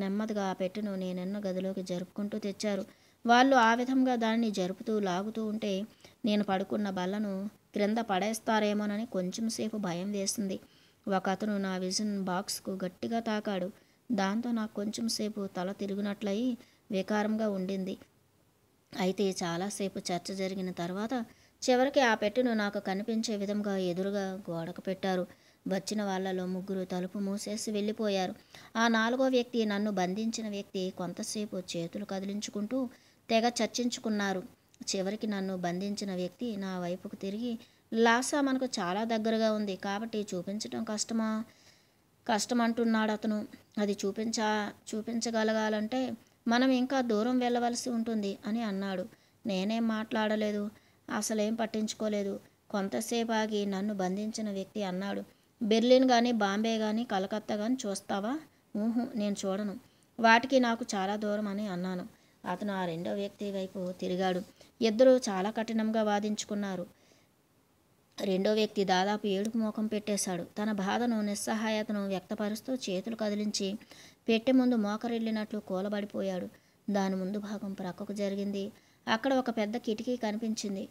A: నెమ్మదిగా ఆ పెట్టును నేనున్న గదిలోకి జరుపుకుంటూ తెచ్చారు వాళ్ళు ఆ విధంగా దాన్ని జరుపుతూ లాగుతూ ఉంటే నేను పడుకున్న బల్లను క్రింద పడేస్తారేమోనని కొంచెంసేపు భయం వేసింది ఒక అతను నా విజన్ బాక్స్కు గట్టిగా తాకాడు దాంతో నాకు కొంచెంసేపు తల తిరిగినట్లయి వికారంగా ఉండింది అయితే చాలాసేపు చర్చ జరిగిన తర్వాత చివరికి ఆ పెట్టెను నాకు కనిపించే విధంగా ఎదురుగా గోడకు పెట్టారు వచ్చిన వాళ్లలో ముగ్గురు తలుపు మూసేసి వెళ్ళిపోయారు ఆ నాలుగో వ్యక్తి నన్ను బంధించిన వ్యక్తి కొంతసేపు చేతులు కదిలించుకుంటూ తెగ చర్చించుకున్నారు చివరికి నన్ను బంధించిన వ్యక్తి నా వైపుకు తిరిగి లాసా మనకు చాలా దగ్గరగా ఉంది కాబట్టి చూపించడం కష్టమా కష్టం అంటున్నాడు అతను అది చూపించా చూపించగలగాలంటే మనం ఇంకా దూరం వెళ్ళవలసి ఉంటుంది అని అన్నాడు నేనేం మాట్లాడలేదు అసలేం పట్టించుకోలేదు కొంతసేపు ఆగి నన్ను బంధించిన వ్యక్తి అన్నాడు బెర్లిన్ కానీ బాంబే కానీ కలకత్తా కానీ చూస్తావా ఊహు నేను చూడను వాటికి నాకు చాలా దూరం అని అన్నాను అతను ఆ రెండో వ్యక్తి వైపు తిరిగాడు ఇద్దరూ చాలా కఠినంగా వాదించుకున్నారు రెండో వ్యక్తి దాదాపు ఏడుపు ముఖం పెట్టేశాడు తన బాధను నిస్సహాయతను వ్యక్తపరుస్తూ చేతులు కదిలించి పెట్టె ముందు మోకరిల్లినట్లు కూలబడిపోయాడు దాని ముందు భాగం ప్రక్కకు జరిగింది అక్కడ ఒక పెద్ద కిటికీ కనిపించింది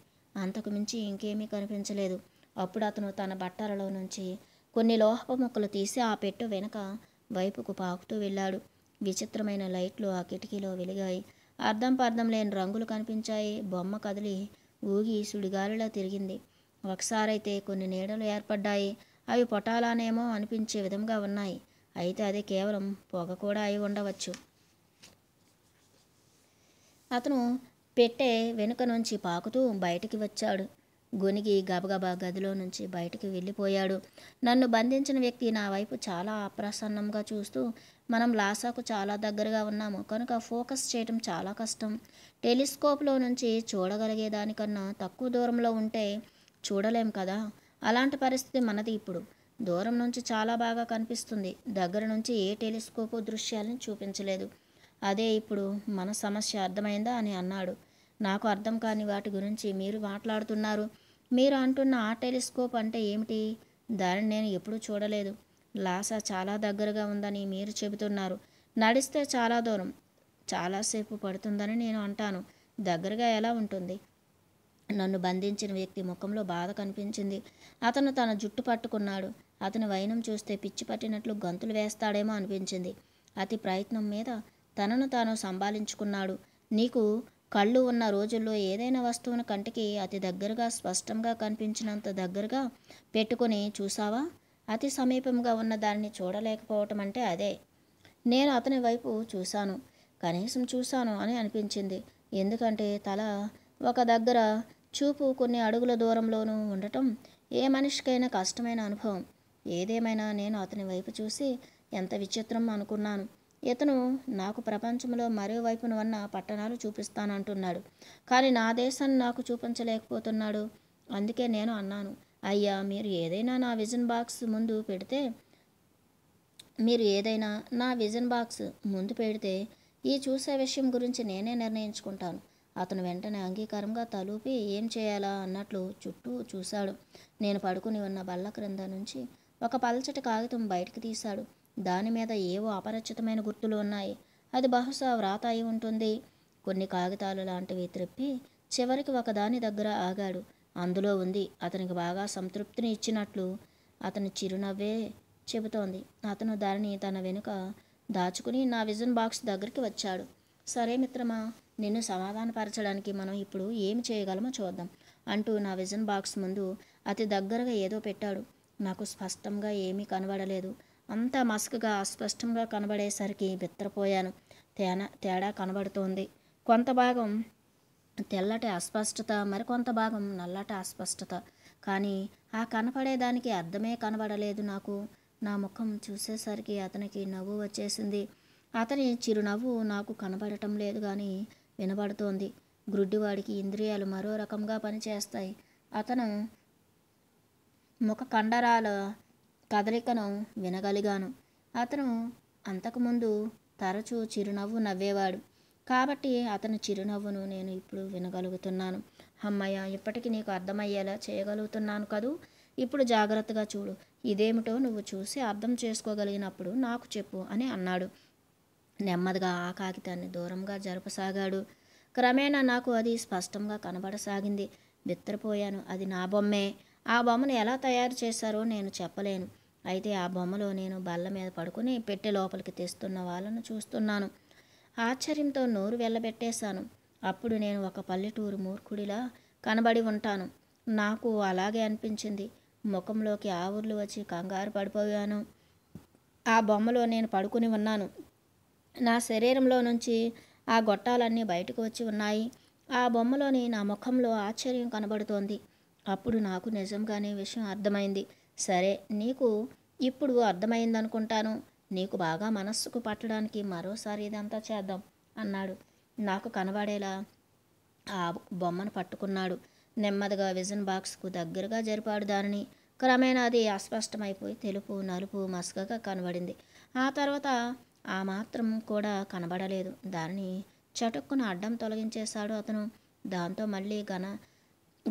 A: అంతకుమించి ఇంకేమీ కనిపించలేదు అప్పుడు అతను తన బట్టలలో నుంచి కొన్ని లోహపు ముక్కలు తీసి ఆ పెట్టు వెనక వైపుకు పాకుతూ వెళ్ళాడు విచిత్రమైన లైట్లు ఆ కిటికీలో వెలిగాయి అర్థం పర్థం లేని రంగులు కనిపించాయి బొమ్మ కదిలి ఊగి సుడిగాలిలా తిరిగింది ఒకసారైతే కొన్ని నీడలు ఏర్పడ్డాయి అవి పొటాలానేమో అనిపించే విధంగా ఉన్నాయి అయితే అది కేవలం పొగ కూడా అయి ఉండవచ్చు అతను పెట్టే వెనుక నుంచి పాకుతూ బయటికి వచ్చాడు గునిగి గబగబా గదిలో నుంచి బయటికి వెళ్ళిపోయాడు నన్ను బంధించిన వ్యక్తి నా వైపు చాలా అప్రసన్నంగా చూస్తూ మనం లాసాకు చాలా దగ్గరగా ఉన్నాము కనుక ఫోకస్ చేయడం చాలా కష్టం టెలిస్కోప్లో నుంచి చూడగలిగే దానికన్నా తక్కువ దూరంలో ఉంటే చూడలేం కదా అలాంటి పరిస్థితి మనది ఇప్పుడు దూరం నుంచి చాలా బాగా కనిపిస్తుంది దగ్గర నుంచి ఏ టెలిస్కోపు దృశ్యాలను చూపించలేదు అదే ఇప్పుడు మన సమస్య అర్థమైందా అని అన్నాడు నాకు అర్థం కాని వాటి గురించి మీరు మాట్లాడుతున్నారు మీరు అంటున్న ఆ టెలిస్కోప్ అంటే ఏమిటి దానిని నేను ఎప్పుడూ చూడలేదు లాసా చాలా దగ్గరగా ఉందని మీరు చెబుతున్నారు నడిస్తే చాలా దూరం చాలాసేపు పడుతుందని నేను అంటాను దగ్గరగా ఎలా ఉంటుంది నన్ను బంధించిన వ్యక్తి ముఖంలో బాధ కనిపించింది అతను తన జుట్టు పట్టుకున్నాడు అతని వైనం చూస్తే పిచ్చి పట్టినట్లు గంతులు వేస్తాడేమో అనిపించింది అతి ప్రయత్నం మీద తనను తాను సంభాలించుకున్నాడు నీకు కళ్ళు ఉన్న రోజుల్లో ఏదైనా వస్తువును కంటికి అతి దగ్గరగా స్పష్టంగా కనిపించినంత దగ్గరగా పెట్టుకుని చూసావా అతి సమీపంగా ఉన్న దాన్ని చూడలేకపోవటం అంటే అదే నేను అతని వైపు చూశాను కనీసం చూశాను అని అనిపించింది ఎందుకంటే తల ఒక దగ్గర చూపు కొన్ని అడుగుల దూరంలోనూ ఉండటం ఏ మనిషికైనా కష్టమైన అనుభవం ఏదేమైనా నేను అతని వైపు చూసి ఎంత విచిత్రం అనుకున్నాను ఇతను నాకు ప్రపంచంలో మరోవైపున ఉన్న పట్టణాలు చూపిస్తానంటున్నాడు కానీ నా దేశాన్ని నాకు చూపించలేకపోతున్నాడు అందుకే నేను అన్నాను అయ్యా మీరు ఏదైనా నా విజన్ బాక్స్ ముందు పెడితే మీరు ఏదైనా నా విజన్ బాక్స్ ముందు పెడితే ఈ చూసే విషయం గురించి నేనే నిర్ణయించుకుంటాను అతను వెంటనే అంగీకారంగా తలూపి ఏం చేయాలా అన్నట్లు చుట్టూ చూశాడు నేను పడుకుని ఉన్న బల్ల క్రింద నుంచి ఒక పలచటి కాగితం బయటకు తీశాడు దాని మీద ఏవో అపరిచితమైన గుర్తులు ఉన్నాయి అది బహుశా వ్రాత అయి ఉంటుంది కొన్ని కాగితాలు లాంటివి త్రిప్పి చివరికి ఒకదాని దగ్గర ఆగాడు అందులో ఉంది అతనికి బాగా సంతృప్తిని ఇచ్చినట్లు అతని చిరునవ్వే చెబుతోంది అతను దానిని తన వెనుక దాచుకుని నా విజన్ బాక్స్ దగ్గరికి వచ్చాడు సరే మిత్రమా నిన్ను సమాధానపరచడానికి మనం ఇప్పుడు ఏమి చేయగలమో చూద్దాం అంటూ నా విజన్ బాక్స్ ముందు అతి దగ్గరగా ఏదో పెట్టాడు నాకు స్పష్టంగా ఏమీ కనబడలేదు అంతా మసకగా స్పష్టంగా కనబడేసరికి బిత్తరపోయాను తేన తేడా కనబడుతోంది కొంత భాగం తెల్లటి అస్పష్టత మరికొంత భాగం నల్లటి అస్పష్టత కానీ ఆ కనపడేదానికి అర్థమే కనబడలేదు నాకు నా ముఖం చూసేసరికి అతనికి నవ్వు వచ్చేసింది అతని చిరునవ్వు నాకు కనబడటం లేదు కానీ వినబడుతోంది గ్రుడ్డివాడికి ఇంద్రియాలు మరో రకంగా పనిచేస్తాయి అతను ముఖ కండరాల కదలికను వినగలిగాను అతను అంతకుముందు తరచూ చిరునవ్వు నవ్వేవాడు కాబట్టి అతని చిరునవ్వును నేను ఇప్పుడు వినగలుగుతున్నాను అమ్మయ్య ఇప్పటికీ నీకు అర్థమయ్యేలా చేయగలుగుతున్నాను కదూ ఇప్పుడు జాగ్రత్తగా చూడు ఇదేమిటో నువ్వు చూసి అర్థం చేసుకోగలిగినప్పుడు నాకు చెప్పు అని అన్నాడు నెమ్మదిగా ఆ కాగితాన్ని దూరంగా జరపసాగాడు క్రమేణా నాకు అది స్పష్టంగా కనబడసాగింది బిత్తరపోయాను అది నా బొమ్మే ఆ బొమ్మను ఎలా తయారు చేశారో నేను చెప్పలేను అయితే ఆ బొమ్మలో నేను బల్ల మీద పడుకుని పెట్టె లోపలికి తెస్తున్న వాళ్ళను చూస్తున్నాను ఆశ్చర్యంతో నోరు వెళ్ళబెట్టేశాను అప్పుడు నేను ఒక పల్లెటూరు మూర్ఖుడిలా కనబడి ఉంటాను నాకు అలాగే అనిపించింది ముఖంలోకి ఆవుర్లు వచ్చి కంగారు పడిపోయాను ఆ బొమ్మలో నేను పడుకుని ఉన్నాను నా శరీరంలో నుంచి ఆ గొట్టాలన్నీ బయటకు వచ్చి ఉన్నాయి ఆ బొమ్మలోని నా ముఖంలో ఆశ్చర్యం కనబడుతోంది అప్పుడు నాకు నిజంగానే విషయం అర్థమైంది సరే నీకు ఇప్పుడు అర్థమైందనుకుంటాను నీకు బాగా మనస్సుకు పట్టడానికి మరోసారి ఇదంతా చేద్దాం అన్నాడు నాకు కనబడేలా ఆ బొమ్మను పట్టుకున్నాడు నెమ్మదిగా విజన్ బాక్స్కు దగ్గరగా జరిపాడు దానిని క్రమేణా అది అస్పష్టమైపోయి తెలుపు నలుపు మసకగా కనబడింది ఆ తర్వాత ఆ మాత్రం కూడా కనబడలేదు దానిని చటుక్కున అడ్డం తొలగించేశాడు అతను దాంతో మళ్ళీ గన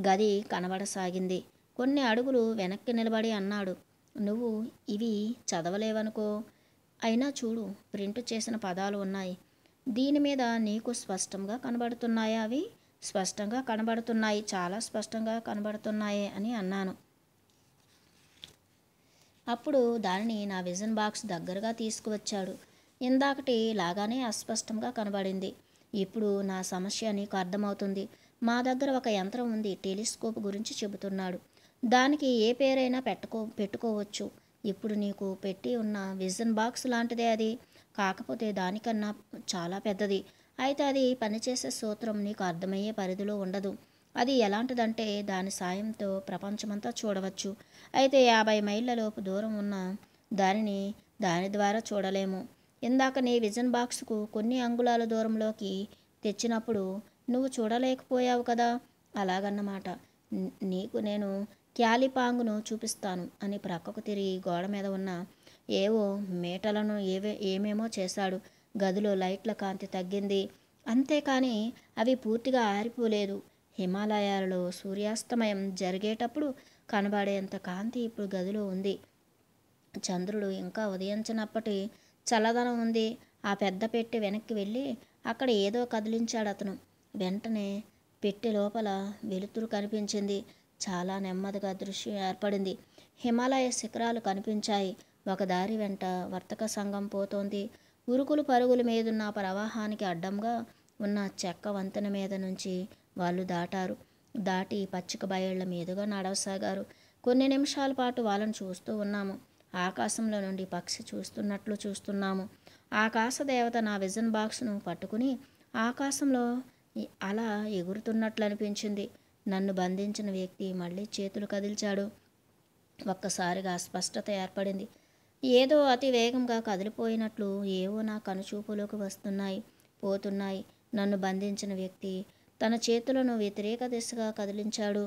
A: గది కనబడసాగింది కొన్ని అడుగులు వెనక్కి నిలబడి అన్నాడు నువ్వు ఇవి చదవలేవనుకో అయినా చూడు ప్రింట్ చేసిన పదాలు ఉన్నాయి దీని మీద నీకు స్పష్టంగా కనబడుతున్నాయా అవి స్పష్టంగా కనబడుతున్నాయి చాలా స్పష్టంగా కనబడుతున్నాయి అని అన్నాను అప్పుడు దానిని నా విజన్ బాక్స్ దగ్గరగా తీసుకువచ్చాడు ఇందాకటి లాగానే అస్పష్టంగా కనబడింది ఇప్పుడు నా సమస్య నీకు అర్థమవుతుంది మా దగ్గర ఒక యంత్రం ఉంది టెలిస్కోప్ గురించి చెబుతున్నాడు దానికి ఏ పేరైనా పెట్టుకో పెట్టుకోవచ్చు ఇప్పుడు నీకు పెట్టి ఉన్న విజన్ బాక్స్ లాంటిదే అది కాకపోతే దానికన్నా చాలా పెద్దది అయితే అది పనిచేసే సూత్రం నీకు అర్థమయ్యే పరిధిలో ఉండదు అది ఎలాంటిదంటే దాని సాయంతో ప్రపంచమంతా చూడవచ్చు అయితే యాభై మైళ్ళ లోపు దూరం ఉన్న దానిని దాని ద్వారా చూడలేము ఇందాక నీ విజన్ బాక్స్కు కొన్ని అంగుళాల దూరంలోకి తెచ్చినప్పుడు నువ్వు చూడలేకపోయావు కదా అలాగన్నమాట నీకు నేను క్యాలిపాంగును చూపిస్తాను అని ప్రక్కకు తిరిగి గోడ మీద ఉన్న ఏవో మేటలను ఏవే ఏమేమో చేశాడు గదిలో లైట్ల కాంతి తగ్గింది అంతేకాని అవి పూర్తిగా ఆరిపోలేదు హిమాలయాలలో సూర్యాస్తమయం జరిగేటప్పుడు కనబడేంత కాంతి ఇప్పుడు గదిలో ఉంది చంద్రుడు ఇంకా ఉదయించినప్పటి చల్లదనం ఉంది ఆ పెద్ద పెట్టి వెనక్కి వెళ్ళి అక్కడ ఏదో కదిలించాడు అతను వెంటనే పెట్టి లోపల వెలుతురు కనిపించింది చాలా నెమ్మదిగా దృశ్యం ఏర్పడింది హిమాలయ శిఖరాలు కనిపించాయి ఒక దారి వెంట వర్తక సంఘం పోతోంది ఉరుకులు పరుగుల మీదున్న ప్రవాహానికి అడ్డంగా ఉన్న చెక్క వంతెన మీద నుంచి వాళ్ళు దాటారు దాటి పచ్చిక బయళ్ల మీదుగా నడవసాగారు కొన్ని నిమిషాల పాటు వాళ్ళని చూస్తూ ఉన్నాము ఆకాశంలో నుండి పక్షి చూస్తున్నట్లు చూస్తున్నాము ఆకాశ దేవత నా విజన్ బాక్స్ను పట్టుకుని ఆకాశంలో అలా ఎగురుతున్నట్లు అనిపించింది నన్ను బంధించిన వ్యక్తి మళ్ళీ చేతులు కదిల్చాడు ఒక్కసారిగా స్పష్టత ఏర్పడింది ఏదో అతి వేగంగా కదిలిపోయినట్లు ఏవో నా కనుచూపులోకి వస్తున్నాయి పోతున్నాయి నన్ను బంధించిన వ్యక్తి తన చేతులను వ్యతిరేక దిశగా కదిలించాడు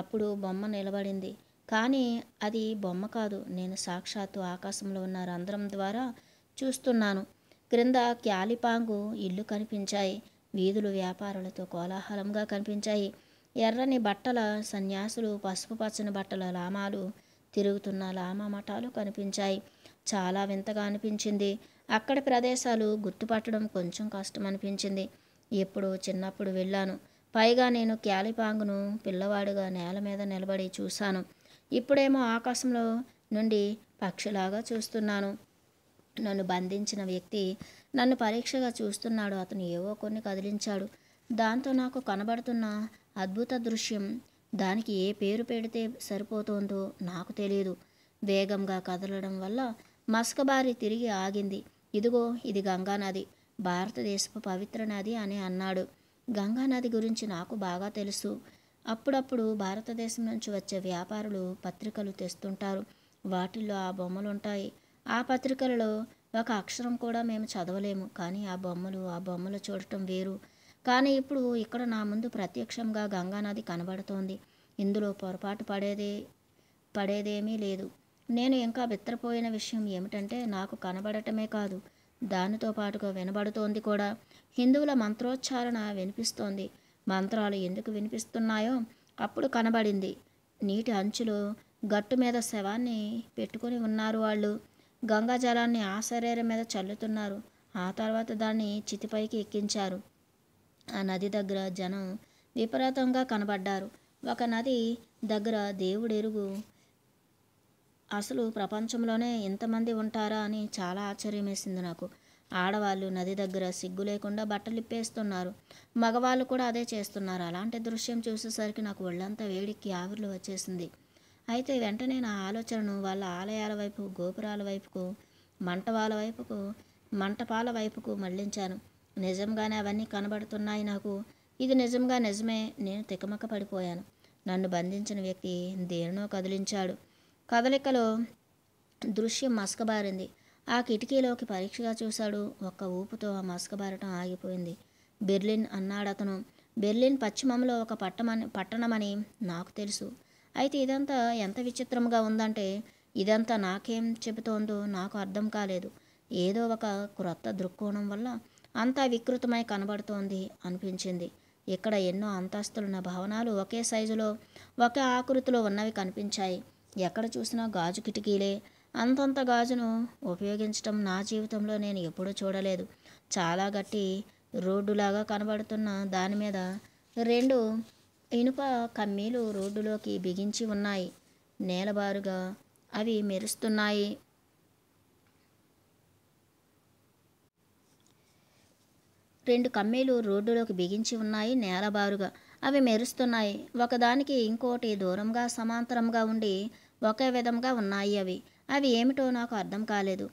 A: అప్పుడు బొమ్మ నిలబడింది కానీ అది బొమ్మ కాదు నేను సాక్షాత్తు ఆకాశంలో ఉన్న రంధ్రం ద్వారా చూస్తున్నాను క్రింద క్యాలిపాంగు ఇల్లు కనిపించాయి వీధులు వ్యాపారులతో కోలాహలంగా కనిపించాయి ఎర్రని బట్టల సన్యాసులు పసుపు పచ్చని బట్టల లామాలు తిరుగుతున్న లామా మఠాలు కనిపించాయి చాలా వింతగా అనిపించింది అక్కడి ప్రదేశాలు గుర్తుపట్టడం కొంచెం కష్టం అనిపించింది ఎప్పుడు చిన్నప్పుడు వెళ్ళాను పైగా నేను క్యాలిపాంగ్ను పిల్లవాడుగా నేల మీద నిలబడి చూశాను ఇప్పుడేమో ఆకాశంలో నుండి పక్షిలాగా చూస్తున్నాను నన్ను బంధించిన వ్యక్తి నన్ను పరీక్షగా చూస్తున్నాడు అతను ఏవో కొన్ని కదిలించాడు దాంతో నాకు కనబడుతున్న అద్భుత దృశ్యం దానికి ఏ పేరు పెడితే సరిపోతుందో నాకు తెలియదు వేగంగా కదలడం వల్ల మస్కబారి తిరిగి ఆగింది ఇదిగో ఇది గంగానది భారతదేశపు పవిత్ర నది అని అన్నాడు గంగానది గురించి నాకు బాగా తెలుసు అప్పుడప్పుడు భారతదేశం నుంచి వచ్చే వ్యాపారులు పత్రికలు తెస్తుంటారు వాటిల్లో ఆ బొమ్మలు ఉంటాయి ఆ పత్రికలలో ఒక అక్షరం కూడా మేము చదవలేము కానీ ఆ బొమ్మలు ఆ బొమ్మలు చూడటం వేరు కానీ ఇప్పుడు ఇక్కడ నా ముందు ప్రత్యక్షంగా గంగానది కనబడుతోంది ఇందులో పొరపాటు పడేదే పడేదేమీ లేదు నేను ఇంకా బిత్తరపోయిన విషయం ఏమిటంటే నాకు కనబడటమే కాదు దానితో పాటుగా వినబడుతోంది కూడా హిందువుల మంత్రోచ్చారణ వినిపిస్తోంది మంత్రాలు ఎందుకు వినిపిస్తున్నాయో అప్పుడు కనబడింది నీటి అంచులు గట్టు మీద శవాన్ని పెట్టుకుని ఉన్నారు వాళ్ళు గంగాజలాన్ని ఆ శరీరం మీద చల్లుతున్నారు ఆ తర్వాత దాన్ని చితిపైకి ఎక్కించారు ఆ నది దగ్గర జనం విపరీతంగా కనబడ్డారు ఒక నది దగ్గర దేవుడెరుగు అసలు ప్రపంచంలోనే ఇంతమంది ఉంటారా అని చాలా ఆశ్చర్యం వేసింది నాకు ఆడవాళ్ళు నది దగ్గర సిగ్గు లేకుండా బట్టలు ఇప్పేస్తున్నారు మగవాళ్ళు కూడా అదే చేస్తున్నారు అలాంటి దృశ్యం చూసేసరికి నాకు ఒళ్ళంతా వేడికి ఆవిర్లు వచ్చేసింది అయితే వెంటనే నా ఆలోచనను వాళ్ళ ఆలయాల వైపు గోపురాల వైపుకు మంటవాల వైపుకు మంటపాల వైపుకు మళ్లించాను నిజంగానే అవన్నీ కనబడుతున్నాయి నాకు ఇది నిజంగా నిజమే నేను తికమక పడిపోయాను నన్ను బంధించిన వ్యక్తి దేనినో కదిలించాడు కదలికలో దృశ్యం మసకబారింది ఆ కిటికీలోకి పరీక్షగా చూశాడు ఒక్క ఊపుతో ఆ మసకబారటం ఆగిపోయింది బెర్లిన్ అన్నాడతను బెర్లిన్ పశ్చిమంలో ఒక పట్టమని పట్టణమని నాకు తెలుసు అయితే ఇదంతా ఎంత విచిత్రంగా ఉందంటే ఇదంతా నాకేం చెబుతోందో నాకు అర్థం కాలేదు ఏదో ఒక క్రొత్త దృక్కోణం వల్ల అంతా వికృతమై కనబడుతోంది అనిపించింది ఇక్కడ ఎన్నో అంతస్తులున్న భవనాలు ఒకే సైజులో ఒకే ఆకృతిలో ఉన్నవి కనిపించాయి ఎక్కడ చూసినా గాజు కిటికీలే అంతంత గాజును ఉపయోగించడం నా జీవితంలో నేను ఎప్పుడూ చూడలేదు చాలా గట్టి రోడ్డులాగా కనబడుతున్న దాని మీద రెండు ఇనుప కమ్మీలు రోడ్డులోకి బిగించి ఉన్నాయి నేలబారుగా అవి మెరుస్తున్నాయి రెండు కమ్మీలు రోడ్డులోకి బిగించి ఉన్నాయి నేలబారుగా అవి మెరుస్తున్నాయి ఒకదానికి ఇంకోటి దూరంగా సమాంతరంగా ఉండి ఒకే విధంగా ఉన్నాయి అవి అవి ఏమిటో నాకు అర్థం కాలేదు